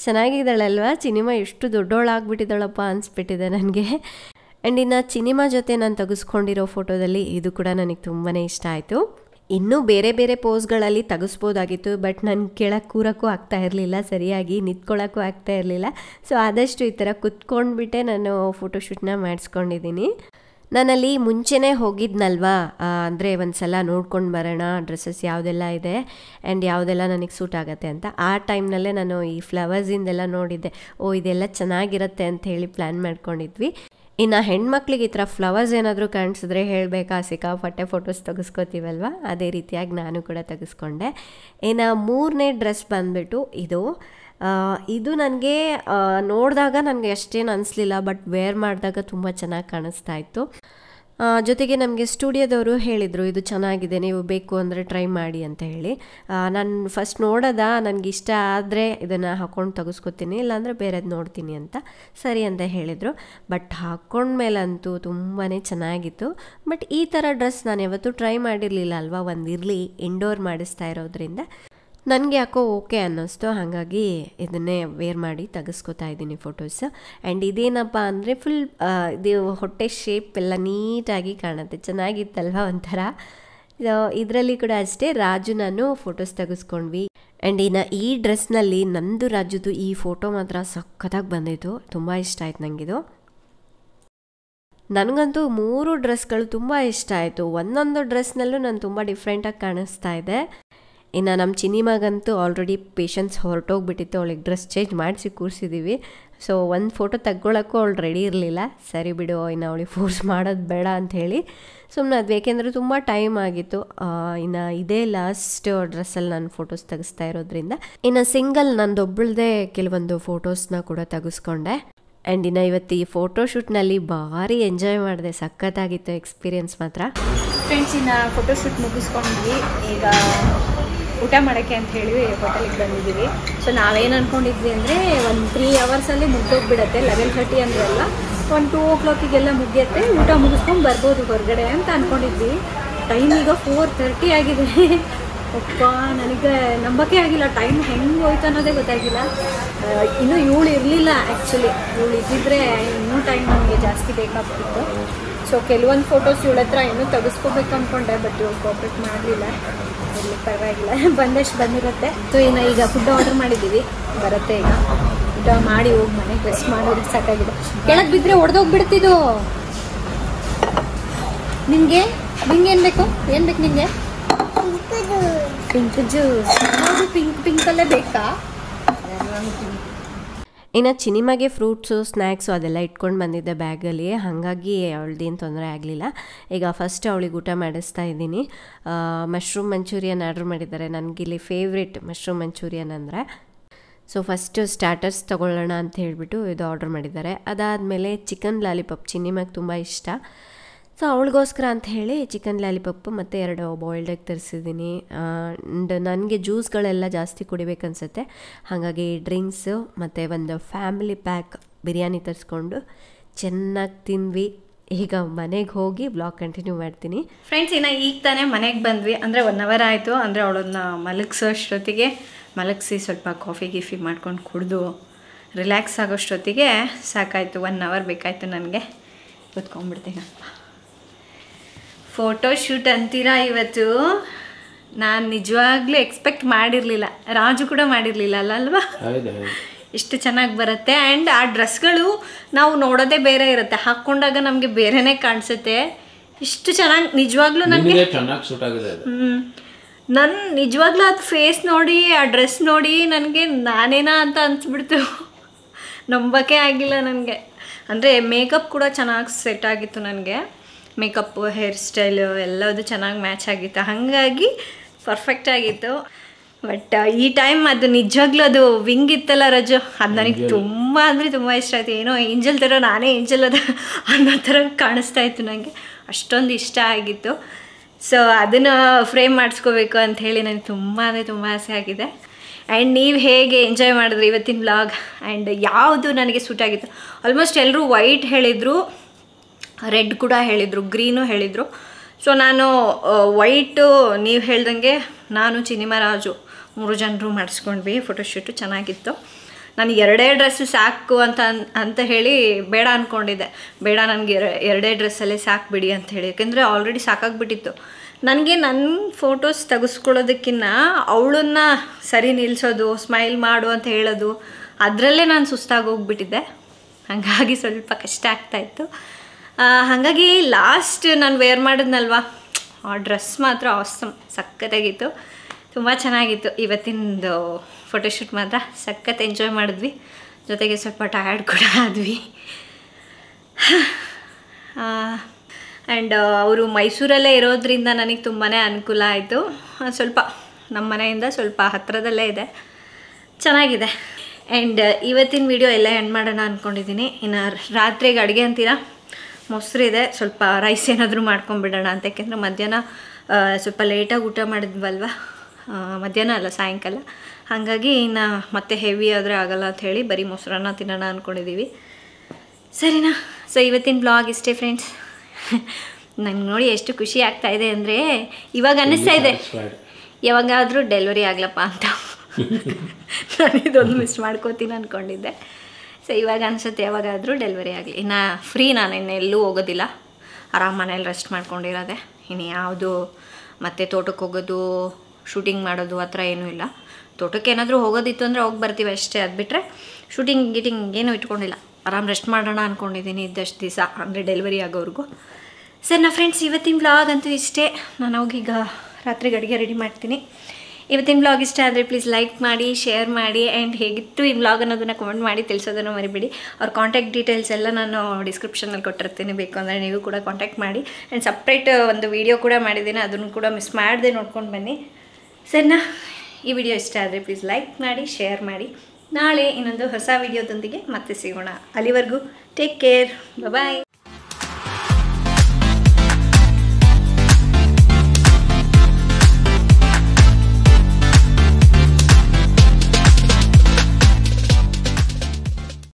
ಚೆನ್ನಾಗಿದ್ದಾಳಲ್ವಾ ಚಿನಿಮಾ ಎಷ್ಟು ದೊಡ್ಡವಳಾಗ್ಬಿಟ್ಟಿದ್ದಾಳಪ್ಪ ಅನಿಸ್ಬಿಟ್ಟಿದೆ ನನಗೆ ಆ್ಯಂಡ್ ಇನ್ನು ಚಿನಿಮಾ ಜೊತೆ ನಾನು ತೆಗೆಸ್ಕೊಂಡಿರೋ ಫೋಟೋದಲ್ಲಿ ಇದು ಕೂಡ ನನಗೆ ತುಂಬಾ ಇಷ್ಟ ಆಯಿತು ಇನ್ನೂ ಬೇರೆ ಬೇರೆ ಪೋಸ್ಗಳಲ್ಲಿ ತೆಗೆಸ್ಬೋದಾಗಿತ್ತು ಬಟ್ ನಾನು ಕೆಳಗೆ ಕೂರೋಕ್ಕೂ ಆಗ್ತಾ ಇರಲಿಲ್ಲ ಸರಿಯಾಗಿ ನಿಂತ್ಕೊಳ್ಳೋಕ್ಕೂ ಆಗ್ತಾ ಇರಲಿಲ್ಲ ಸೊ ಆದಷ್ಟು ಈ ಥರ ಕುತ್ಕೊಂಡ್ಬಿಟ್ಟೆ ನಾನು ಫೋಟೋಶೂಟ್ನ ಮಾಡಿಸ್ಕೊಂಡಿದ್ದೀನಿ ನಾನಲ್ಲಿ ಮುಂಚೆನೇ ಹೋಗಿದ್ನಲ್ವಾ ಅಂದರೆ ಒಂದು ಸಲ ನೋಡ್ಕೊಂಡು ಬರೋಣ ಡ್ರೆಸ್ಸಸ್ ಯಾವುದೆಲ್ಲ ಇದೆ ಆ್ಯಂಡ್ ಯಾವುದೆಲ್ಲ ನನಗೆ ಸೂಟ್ ಆಗುತ್ತೆ ಅಂತ ಆ ಟೈಮ್ನಲ್ಲೇ ನಾನು ಈ ಫ್ಲವರ್ಸಿಂದೆಲ್ಲ ನೋಡಿದ್ದೆ ಓ ಇದೆಲ್ಲ ಚೆನ್ನಾಗಿರುತ್ತೆ ಅಂತ ಹೇಳಿ ಪ್ಲ್ಯಾನ್ ಮಾಡ್ಕೊಂಡಿದ್ವಿ ಇನ್ನು ಹೆಣ್ಮಕ್ಳಿಗೆ ಈ ಥರ ಫ್ಲವರ್ಸ್ ಏನಾದರೂ ಕಾಣಿಸಿದ್ರೆ ಹೇಳಬೇಕಾ ಸಿಕ್ಕಾಪಟ್ಟೆ ಫೋಟೋಸ್ ತೆಗೆಸ್ಕೋತೀವಲ್ವ ಅದೇ ರೀತಿಯಾಗಿ ನಾನು ಕೂಡ ತೆಗೆಸ್ಕೊಂಡೆ ಇನ್ನು ಮೂರನೇ ಡ್ರೆಸ್ ಬಂದುಬಿಟ್ಟು ಇದು ಇದು ನನಗೆ ನೋಡಿದಾಗ ನನಗೆ ಅಷ್ಟೇನು ಅನಿಸ್ಲಿಲ್ಲ ಬಟ್ ವೇರ್ ಮಾಡಿದಾಗ ತುಂಬ ಚೆನ್ನಾಗಿ ಕಾಣಿಸ್ತಾ ಇತ್ತು ಜೊತೆಗೆ ನಮಗೆ ಸ್ಟುಡಿಯೋದವರು ಹೇಳಿದರು ಇದು ಚೆನ್ನಾಗಿದೆ ನೀವು ಬೇಕು ಅಂದರೆ ಟ್ರೈ ಮಾಡಿ ಅಂತ ಹೇಳಿ ನಾನು ಫಸ್ಟ್ ನೋಡೋದ ನನಗೆ ಇಷ್ಟ ಆದರೆ ಇದನ್ನು ಹಾಕ್ಕೊಂಡು ತೆಗೆಸ್ಕೊತೀನಿ ಇಲ್ಲಾಂದರೆ ಬೇರೆದು ನೋಡ್ತೀನಿ ಅಂತ ಸರಿ ಅಂತ ಹೇಳಿದರು ಬಟ್ ಹಾಕ್ಕೊಂಡ್ಮೇಲಂತೂ ತುಂಬಾ ಚೆನ್ನಾಗಿತ್ತು ಬಟ್ ಈ ಥರ ಡ್ರೆಸ್ ನಾನು ಯಾವತ್ತೂ ಟ್ರೈ ಮಾಡಿರಲಿಲ್ಲ ಅಲ್ವಾ ಇರಲಿ ಇಂಡೋರ್ ಮಾಡಿಸ್ತಾ ಇರೋದ್ರಿಂದ ನನಗೆ ಯಾಕೋ ಓಕೆ ಅನ್ನಿಸ್ತು ಹಾಗಾಗಿ ಇದನ್ನೇ ವೇರ್ ಮಾಡಿ ತೆಗೆಸ್ಕೊತಾ ಇದ್ದೀನಿ ಫೋಟೋಸ್ ಆ್ಯಂಡ್ ಇದೇನಪ್ಪ ಅಂದರೆ ಫುಲ್ ಇದು ಹೊಟ್ಟೆ ಶೇಪ್ ಎಲ್ಲ ನೀಟಾಗಿ ಕಾಣುತ್ತೆ ಚೆನ್ನಾಗಿತ್ತಲ್ವ ಒಂಥರ ಇದರಲ್ಲಿ ಕೂಡ ಅಷ್ಟೇ ರಾಜು ನಾನು ಫೋಟೋಸ್ ತೆಗೆಸ್ಕೊಂಡ್ವಿ ಆ್ಯಂಡ್ ಇನ್ನು ಈ ಡ್ರೆಸ್ನಲ್ಲಿ ನಂದು ರಾಜುದು ಈ ಫೋಟೋ ಮಾತ್ರ ಸಖತ್ತಾಗಿ ಬಂದಿತ್ತು ತುಂಬ ಇಷ್ಟ ಆಯ್ತು ನನಗಿದು ನನಗಂತೂ ಮೂರು ಡ್ರೆಸ್ಗಳು ತುಂಬ ಇಷ್ಟ ಆಯಿತು ಒಂದೊಂದು ಡ್ರೆಸ್ನಲ್ಲೂ ನಾನು ತುಂಬ ಡಿಫ್ರೆಂಟಾಗಿ ಕಾಣಿಸ್ತಾ ಇದೆ ಇನ್ನು ನಮ್ಮ ಚಿನಿಮಾಗಂತೂ ಆಲ್ರೆಡಿ ಪೇಷನ್ಸ್ ಹೊರಟೋಗ್ಬಿಟ್ಟಿತ್ತು ಅವಳಿಗೆ ಡ್ರೆಸ್ ಚೇಂಜ್ ಮಾಡಿಸಿ ಕೂರಿಸಿದ್ದೀವಿ ಸೊ ಒಂದು ಫೋಟೋ ತಗೊಳ್ಳೋಕ್ಕೂ ಅವಳು ರೆಡಿ ಇರಲಿಲ್ಲ ಸರಿ ಬಿಡು ಇನ್ನು ಅವಳಿಗೆ ಫೋರ್ಸ್ ಮಾಡೋದು ಬೇಡ ಅಂತ ಹೇಳಿ ಸುಮ್ಮನೆ ಅದು ಏಕೆಂದರೆ ತುಂಬ ಟೈಮ್ ಆಗಿತ್ತು ಇನ್ನು ಇದೇ ಲಾಸ್ಟ್ ಡ್ರೆಸ್ಸಲ್ಲಿ ನಾನು ಫೋಟೋಸ್ ತೆಗಿಸ್ತಾ ಇರೋದ್ರಿಂದ ಇನ್ನು ಸಿಂಗಲ್ ನಂದೊಬ್ಬಳದೇ ಕೆಲವೊಂದು ಫೋಟೋಸ್ನ ಕೂಡ ತೆಗೆಸ್ಕೊಂಡೆ ಆ್ಯಂಡ್ ಇನ್ನು ಇವತ್ತು ಈ ಫೋಟೋಶೂಟ್ನಲ್ಲಿ ಭಾರಿ ಎಂಜಾಯ್ ಮಾಡಿದೆ ಸಖತ್ತಾಗಿತ್ತು ಎಕ್ಸ್ಪೀರಿಯನ್ಸ್ ಮಾತ್ರ ಫ್ರೆಂಡ್ಸ್ ಇನ್ನು ಫೋಟೋಶೂಟ್ ಮುಗಿಸ್ಕೊಂಡ್ವಿ ಈಗ ಊಟ ಮಾಡೋಕ್ಕೆ ಅಂತ ಹೇಳಿ ಹೋಟೆಲಿಗೆ ಬಂದಿದ್ದೀವಿ ಸೊ ನಾವೇನು ಅಂದ್ಕೊಂಡಿದ್ವಿ ಅಂದರೆ ಒಂದು ತ್ರೀ ಅವರ್ಸಲ್ಲಿ ಮುಗ್ದೋಗ್ಬಿಡತ್ತೆ ಲೆವೆನ್ ತರ್ಟಿ ಎಲ್ಲ ಒಂದು ಟೂ ಓ ಕ್ಲಾಕಿಗೆಲ್ಲ ಮುಗಿಯುತ್ತೆ ಊಟ ಮುಗಿಸ್ಕೊಂಡು ಬರ್ಬೋದು ಹೊರಗಡೆ ಅಂತ ಅಂದ್ಕೊಂಡಿದ್ವಿ ಟೈಮ್ ಈಗ ಫೋರ್ ಥರ್ಟಿ ಆಗಿದೆ ಅಪ್ಪ ನನಗೆ ನಂಬಕ್ಕೆ ಆಗಿಲ್ಲ ಟೈಮ್ ಹೆಂಗೆ ಹೋಯ್ತು ಅನ್ನೋದೇ ಗೊತ್ತಾಗಿಲ್ಲ ಇನ್ನೂ ಇವಳು ಇರಲಿಲ್ಲ ಆ್ಯಕ್ಚುಲಿ ಇವಳು ಇದ್ದಿದ್ರೆ ಇನ್ನೂ ಟೈಮ್ ನಮಗೆ ಜಾಸ್ತಿ ಬೇಕಾಗ್ತಿತ್ತು ಸೊ ಕೆಲವೊಂದು ಫೋಟೋಸ್ ಇವಳ ಹತ್ರ ಏನೂ ತೆಗೆಸ್ಕೋಬೇಕು ಅಂದ್ಕೊಂಡೆ ಬಟ್ ಇವಾಗ ಕೋಪ್ರೇಟ್ ಮಾಡಲಿಲ್ಲ ಇಲ್ಲಿ ಪರವಾಗಿಲ್ಲ [laughs] ಬಂದಷ್ಟು ಬಂದಿರುತ್ತೆ ಸೊ ಇನ್ನು ಈಗ ಫುಡ್ ಆರ್ಡರ್ ಮಾಡಿದ್ದೀವಿ ಬರುತ್ತೆ ಈಗ ಊಟ ಮಾಡಿ ಹೋಗಿ ಮನೆಗೆ ರೆಸ್ಟ್ ಮಾಡೋದಕ್ಕೆ ಸಾಕಾಗಿದೆ ಕೆಳಗೆ ಬಿದ್ದರೆ ಒಡೆದೋಗ್ಬಿಡ್ತಿದ್ದು ನಿಮಗೆ ನಿಂಗೆ ಏನು ಬೇಕು ಏನು ಬೇಕು ನಿಮಗೆ ಪಿಂಕ್ ಜ್ಯೂಸ್ ಪಿಂಕ್ ಪಿಂಕಲ್ಲೇ ಬೇಕಾ ಇನ್ನು ಚಿನಿಮಾಗೆ ಫ್ರೂಟ್ಸು ಸ್ನ್ಯಾಕ್ಸು ಅದೆಲ್ಲ ಇಟ್ಕೊಂಡು ಬಂದಿದ್ದೆ ಬ್ಯಾಗಲ್ಲಿ ಹಾಗಾಗಿ ಅವಳದೇನು ತೊಂದರೆ ಆಗಲಿಲ್ಲ ಈಗ ಫಸ್ಟ್ ಅವಳಿಗೆ ಊಟ ಮಾಡಿಸ್ತಾ ಇದ್ದೀನಿ ಮಶ್ರೂಮ್ ಮಂಚೂರಿಯನ್ ಆರ್ಡ್ರ್ ಮಾಡಿದ್ದಾರೆ ನನಗಿಲ್ಲಿ ಫೇವ್ರೇಟ್ ಮಶ್ರೂಮ್ ಮಂಚೂರಿಯನ್ ಅಂದರೆ ಸೊ ಫಸ್ಟು ಸ್ಟಾರ್ಟರ್ಸ್ ತೊಗೊಳ್ಳೋಣ ಅಂತ ಹೇಳಿಬಿಟ್ಟು ಇದು ಆರ್ಡ್ರ್ ಮಾಡಿದ್ದಾರೆ ಅದಾದಮೇಲೆ ಚಿಕನ್ ಲಾಲಿಪಾಪ್ ಚಿನಿಮಾಗೆ ತುಂಬ ಇಷ್ಟ ಸೊ ಅವಳಿಗೋಸ್ಕರ ಅಂತ ಹೇಳಿ ಚಿಕನ್ ಲಾಲಿಪಪ್ ಮತ್ತು ಎರಡು ಬಾಯ್ಲ್ಡ್ ಎಗ್ ತರಿಸಿದ್ದೀನಿ ಆ್ಯಂಡ್ ನನಗೆ ಜ್ಯೂಸ್ಗಳೆಲ್ಲ ಜಾಸ್ತಿ ಕುಡಿಬೇಕನ್ಸುತ್ತೆ ಹಾಗಾಗಿ ಡ್ರಿಂಕ್ಸು ಮತ್ತು ಒಂದು ಫ್ಯಾಮಿಲಿ ಪ್ಯಾಕ್ ಬಿರಿಯಾನಿ ತರಿಸ್ಕೊಂಡು ಚೆನ್ನಾಗಿ ತಿಂದ್ವಿ ಈಗ ಮನೆಗೆ ಹೋಗಿ ಬ್ಲಾಗ್ ಕಂಟಿನ್ಯೂ ಮಾಡ್ತೀನಿ ಫ್ರೆಂಡ್ಸ್ ಇನ್ನು ಈಗ ತಾನೇ ಮನೆಗೆ ಬಂದ್ವಿ ಅಂದರೆ ಒನ್ ಅವರ್ ಆಯಿತು ಅಂದರೆ ಅವಳನ್ನ ಮಲಗಿಸೋ ಅಷ್ಟೊತ್ತಿಗೆ ಮಲಗಿಸಿ ಸ್ವಲ್ಪ ಕಾಫಿ ಗಿಫಿ ಮಾಡ್ಕೊಂಡು ಕುಡಿದು ರಿಲ್ಯಾಕ್ಸ್ ಆಗೋಷ್ಟೊತ್ತಿಗೆ ಸಾಕಾಯಿತು ಒನ್ ಅವರ್ ಬೇಕಾಯಿತು ನನಗೆ ಕೂತ್ಕೊಂಡ್ಬಿಡ್ತೀನಿ ಫೋಟೋ ಶೂಟ್ ಅಂತೀರಾ ಇವತ್ತು ನಾನು ನಿಜವಾಗ್ಲೂ ಎಕ್ಸ್ಪೆಕ್ಟ್ ಮಾಡಿರಲಿಲ್ಲ ರಾಜು ಕೂಡ ಮಾಡಿರಲಿಲ್ಲ ಅಲ್ಲ ಅಲ್ವಾ ಇಷ್ಟು ಚೆನ್ನಾಗಿ ಬರುತ್ತೆ ಆ್ಯಂಡ್ ಆ ಡ್ರೆಸ್ಗಳು ನಾವು ನೋಡೋದೇ ಬೇರೆ ಇರುತ್ತೆ ಹಾಕ್ಕೊಂಡಾಗ ನಮಗೆ ಬೇರೆನೇ ಕಾಣಿಸುತ್ತೆ ಇಷ್ಟು ಚೆನ್ನಾಗಿ ನಿಜವಾಗ್ಲೂ ನನಗೆ ನನ್ನ ನಿಜವಾಗ್ಲೂ ಅದು ಫೇಸ್ ನೋಡಿ ಆ ಡ್ರೆಸ್ ನೋಡಿ ನನಗೆ ನಾನೇನಾ ಅಂತ ಅನಿಸ್ಬಿಡ್ತು ನಂಬಕ್ಕೆ ಆಗಿಲ್ಲ ನನಗೆ ಅಂದರೆ ಮೇಕಪ್ ಕೂಡ ಚೆನ್ನಾಗಿ ಸೆಟ್ ಆಗಿತ್ತು ನನಗೆ ಮೇಕಪ್ಪು ಹೇರ್ ಸ್ಟೈಲು ಎಲ್ಲದು ಚೆನ್ನಾಗಿ ಮ್ಯಾಚ್ ಆಗಿತ್ತು ಹಾಗಾಗಿ ಪರ್ಫೆಕ್ಟ್ ಆಗಿತ್ತು ಬಟ್ ಈ ಟೈಮ್ ಅದು ನಿಜವಾಗ್ಲೂ ಅದು ವಿಂಗ್ ಇತ್ತಲ್ಲ ರಜು ಅದು ನನಗೆ ತುಂಬ ಅಂದರೆ ತುಂಬ ಇಷ್ಟ ಆಯಿತು ಏನೋ ಏಂಜಲ್ ಥರ ನಾನೇ ಏಂಜಲ್ ಅದ ಅನ್ನೋ ಥರ ಕಾಣಿಸ್ತಾ ಇತ್ತು ನನಗೆ ಅಷ್ಟೊಂದು ಇಷ್ಟ ಆಗಿತ್ತು ಸೊ ಅದನ್ನು ಫ್ರೇಮ್ ಮಾಡಿಸ್ಕೋಬೇಕು ಅಂತ ಹೇಳಿ ನನಗೆ ತುಂಬ ಅಂದರೆ ತುಂಬ ಆಸೆ ಆಗಿದೆ ಆ್ಯಂಡ್ ನೀವು ಹೇಗೆ ಎಂಜಾಯ್ ಮಾಡಿದ್ರಿ ಇವತ್ತಿನ ಬ್ಲಾಗ್ ಆ್ಯಂಡ್ ಯಾವುದು ನನಗೆ ಸೂಟ್ ಆಗಿತ್ತು ಆಲ್ಮೋಸ್ಟ್ ಎಲ್ಲರೂ ವೈಟ್ ಹೇಳಿದರು ರೆಡ್ ಕೂಡ ಹೇಳಿದರು ಗ್ರೀನು ಹೇಳಿದರು ಸೊ ನಾನು ವೈಟು ನೀವು ಹೇಳ್ದಂಗೆ ನಾನು ಚಿನಿಮರಾಜು ಮೂರು ಜನರು ಮಾಡಿಸ್ಕೊಂಡ್ವಿ ಫೋಟೋಶೂಟು ಚೆನ್ನಾಗಿತ್ತು ನಾನು ಎರಡೇ ಡ್ರೆಸ್ಸು ಸಾಕು ಅಂತ ಅಂತ ಹೇಳಿ ಬೇಡ ಅಂದ್ಕೊಂಡಿದ್ದೆ ಬೇಡ ನನಗೆ ಎರಡೇ ಡ್ರೆಸ್ಸಲ್ಲೇ ಸಾಕ್ಬಿಡಿ ಅಂತ ಹೇಳಿ ಯಾಕೆಂದರೆ ಆಲ್ರೆಡಿ ಸಾಕಾಗ್ಬಿಟ್ಟಿತ್ತು ನನಗೆ ನನ್ನ ಫೋಟೋಸ್ ತೆಗೆಸ್ಕೊಳ್ಳೋದಕ್ಕಿಂತ ಅವಳನ್ನ ಸರಿ ನಿಲ್ಲಿಸೋದು ಸ್ಮೈಲ್ ಮಾಡು ಅಂತ ಹೇಳೋದು ಅದರಲ್ಲೇ ನಾನು ಸುಸ್ತಾಗಿ ಹೋಗ್ಬಿಟ್ಟಿದ್ದೆ ಹಂಗಾಗಿ ಸ್ವಲ್ಪ ಕಷ್ಟ ಆಗ್ತಾಯಿತ್ತು ಹಾಗಾಗಿ ಲಾಸ್ಟ್ ನಾನು ವೇರ್ ಮಾಡಿದ್ನಲ್ವಾ ಆ ಡ್ರೆಸ್ ಮಾತ್ರ ಆಸಮ್ ಸಖತ್ತಾಗಿತ್ತು ತುಂಬ ಚೆನ್ನಾಗಿತ್ತು ಇವತ್ತಿನದು ಫೋಟೋಶೂಟ್ ಮಾತ್ರ ಸಖತ್ ಎಂಜಾಯ್ ಮಾಡಿದ್ವಿ ಜೊತೆಗೆ ಸ್ವಲ್ಪ ಟಯರ್ಡ್ ಕೂಡ ಆದ್ವಿ ಆ್ಯಂಡ್ ಅವರು ಮೈಸೂರಲ್ಲೇ ಇರೋದ್ರಿಂದ ನನಗೆ ತುಂಬಾ ಅನುಕೂಲ ಆಯಿತು ಸ್ವಲ್ಪ ನಮ್ಮ ಮನೆಯಿಂದ ಸ್ವಲ್ಪ ಹತ್ತಿರದಲ್ಲೇ ಇದೆ ಚೆನ್ನಾಗಿದೆ ಆ್ಯಂಡ್ ಇವತ್ತಿನ ವಿಡಿಯೋ ಎಲ್ಲ ಎಂಡ್ ಮಾಡೋಣ ಅಂದ್ಕೊಂಡಿದ್ದೀನಿ ಇನ್ನು ರಾತ್ರಿಗೆ ಅಡುಗೆ ಅಂತೀರಾ ಮೊಸರಿದೆ ಸ್ವಲ್ಪ ರೈಸ್ ಏನಾದರೂ ಮಾಡ್ಕೊಂಬಿಡೋಣ ಅಂತ ಯಾಕೆಂದರೆ ಮಧ್ಯಾಹ್ನ ಸ್ವಲ್ಪ ಲೇಟಾಗಿ ಊಟ ಮಾಡಿದ್ವಲ್ವ ಮಧ್ಯಾಹ್ನ ಅಲ್ಲ ಸಾಯಂಕಾಲ ಹಾಗಾಗಿ ಇನ್ನು ಮತ್ತೆ ಹೆವಿ ಆದರೆ ಆಗಲ್ಲ ಅಂತ ಹೇಳಿ ಬರೀ ಮೊಸರನ್ನ ತಿನ್ನೋಣ ಅಂದ್ಕೊಂಡಿದ್ದೀವಿ ಸರಿನಾ ಸೊ ಇವತ್ತಿನ ಬ್ಲಾಗ್ ಇಷ್ಟೇ ಫ್ರೆಂಡ್ಸ್ ನನಗೆ ನೋಡಿ ಎಷ್ಟು ಖುಷಿ ಆಗ್ತಾ ಇದೆ ಅಂದರೆ ಇವಾಗ ಅನ್ನಿಸ್ತಾ ಇದೆ ಯಾವಾಗಾದರೂ ಡೆಲಿವರಿ ಆಗಲಪ್ಪ ಅಂತ ನಾನು ಇದೊಂದು ಮಿಸ್ ಮಾಡ್ಕೋತೀನಿ ಅಂದ್ಕೊಂಡಿದ್ದೆ ಸೊ ಇವಾಗ ಅನಿಸುತ್ತೆ ಯಾವಾಗಾದರೂ ಡೆಲಿವರಿ ಆಗಲಿ ಇನ್ನು ಫ್ರೀ ನಾನು ಇನ್ನೆಲ್ಲೂ ಹೋಗೋದಿಲ್ಲ ಆರಾಮ ಮನೇಲಿ ರೆಸ್ಟ್ ಮಾಡ್ಕೊಂಡಿರೋದೆ ಇನ್ನು ಯಾವುದು ಮತ್ತೆ ತೋಟಕ್ಕೆ ಹೋಗೋದು ಶೂಟಿಂಗ್ ಮಾಡೋದು ಆ ಥರ ಏನೂ ಇಲ್ಲ ತೋಟಕ್ಕೆ ಏನಾದರೂ ಹೋಗೋದಿತ್ತು ಅಂದರೆ ಹೋಗಿ ಬರ್ತೀವಿ ಅಷ್ಟೇ ಅದು ಬಿಟ್ಟರೆ ಶೂಟಿಂಗ್ ಗೀಟಿಂಗ್ ಏನೂ ಇಟ್ಕೊಂಡಿಲ್ಲ ಆರಾಮ್ ರೆಸ್ಟ್ ಮಾಡೋಣ ಅಂದ್ಕೊಂಡಿದ್ದೀನಿ ಇದ್ದಷ್ಟು ದಿವಸ ಅಂದರೆ ಡೆಲಿವರಿ ಆಗೋವ್ರಿಗೂ ಸರ್ ನಾ ಫ್ರೆಂಡ್ಸ್ ಇವತ್ತಿನ ಬ್ಲಾಗ್ ಅಂತೂ ಇಷ್ಟೇ ನಾನು ಹೋಗಿ ಈಗ ರಾತ್ರಿಗೆ ಅಡುಗೆ ರೆಡಿ ಮಾಡ್ತೀನಿ ಇವತ್ತಿನ ಬ್ಲಾಗ್ ಇಷ್ಟ ಆದರೆ ಪ್ಲೀಸ್ ಲೈಕ್ ಮಾಡಿ ಶೇರ್ ಮಾಡಿ ಆ್ಯಂಡ್ ಹೇಗಿತ್ತು ಈ ಬ್ಲಾಗ್ ಅನ್ನೋದನ್ನು ಕಮೆಂಟ್ ಮಾಡಿ ತಿಳಿಸೋದನ್ನು ಮರಿಬೇಡಿ ಅವ್ರ ಕಾಂಟ್ಯಾಕ್ಟ್ ಡೀಟೇಲ್ಸ್ ಎಲ್ಲ ನಾನು ಡಿಸ್ಕ್ರಿಪ್ಷನಲ್ಲಿ ಕೊಟ್ಟಿರ್ತೀನಿ ಬೇಕು ಅಂದರೆ ನೀವು ಕೂಡ ಕಾಂಟ್ಯಾಕ್ಟ್ ಮಾಡಿ ಆ್ಯಂಡ್ ಸಪ್ರೇಟ್ ಒಂದು ವಿಡಿಯೋ ಕೂಡ ಮಾಡಿದ್ದೀನಿ ಅದನ್ನು ಕೂಡ ಮಿಸ್ ಮಾಡಿದೆ ನೋಡ್ಕೊಂಡು ಬನ್ನಿ ಸರಿನಾ ಈ ವಿಡಿಯೋ ಇಷ್ಟ ಆದರೆ ಪ್ಲೀಸ್ ಲೈಕ್ ಮಾಡಿ ಶೇರ್ ಮಾಡಿ ನಾಳೆ ಇನ್ನೊಂದು ಹೊಸ ವೀಡಿಯೋದೊಂದಿಗೆ ಮತ್ತೆ ಸಿಗೋಣ ಅಲ್ಲಿವರೆಗೂ ಟೇಕ್ ಕೇರ್ ಬಾಯ್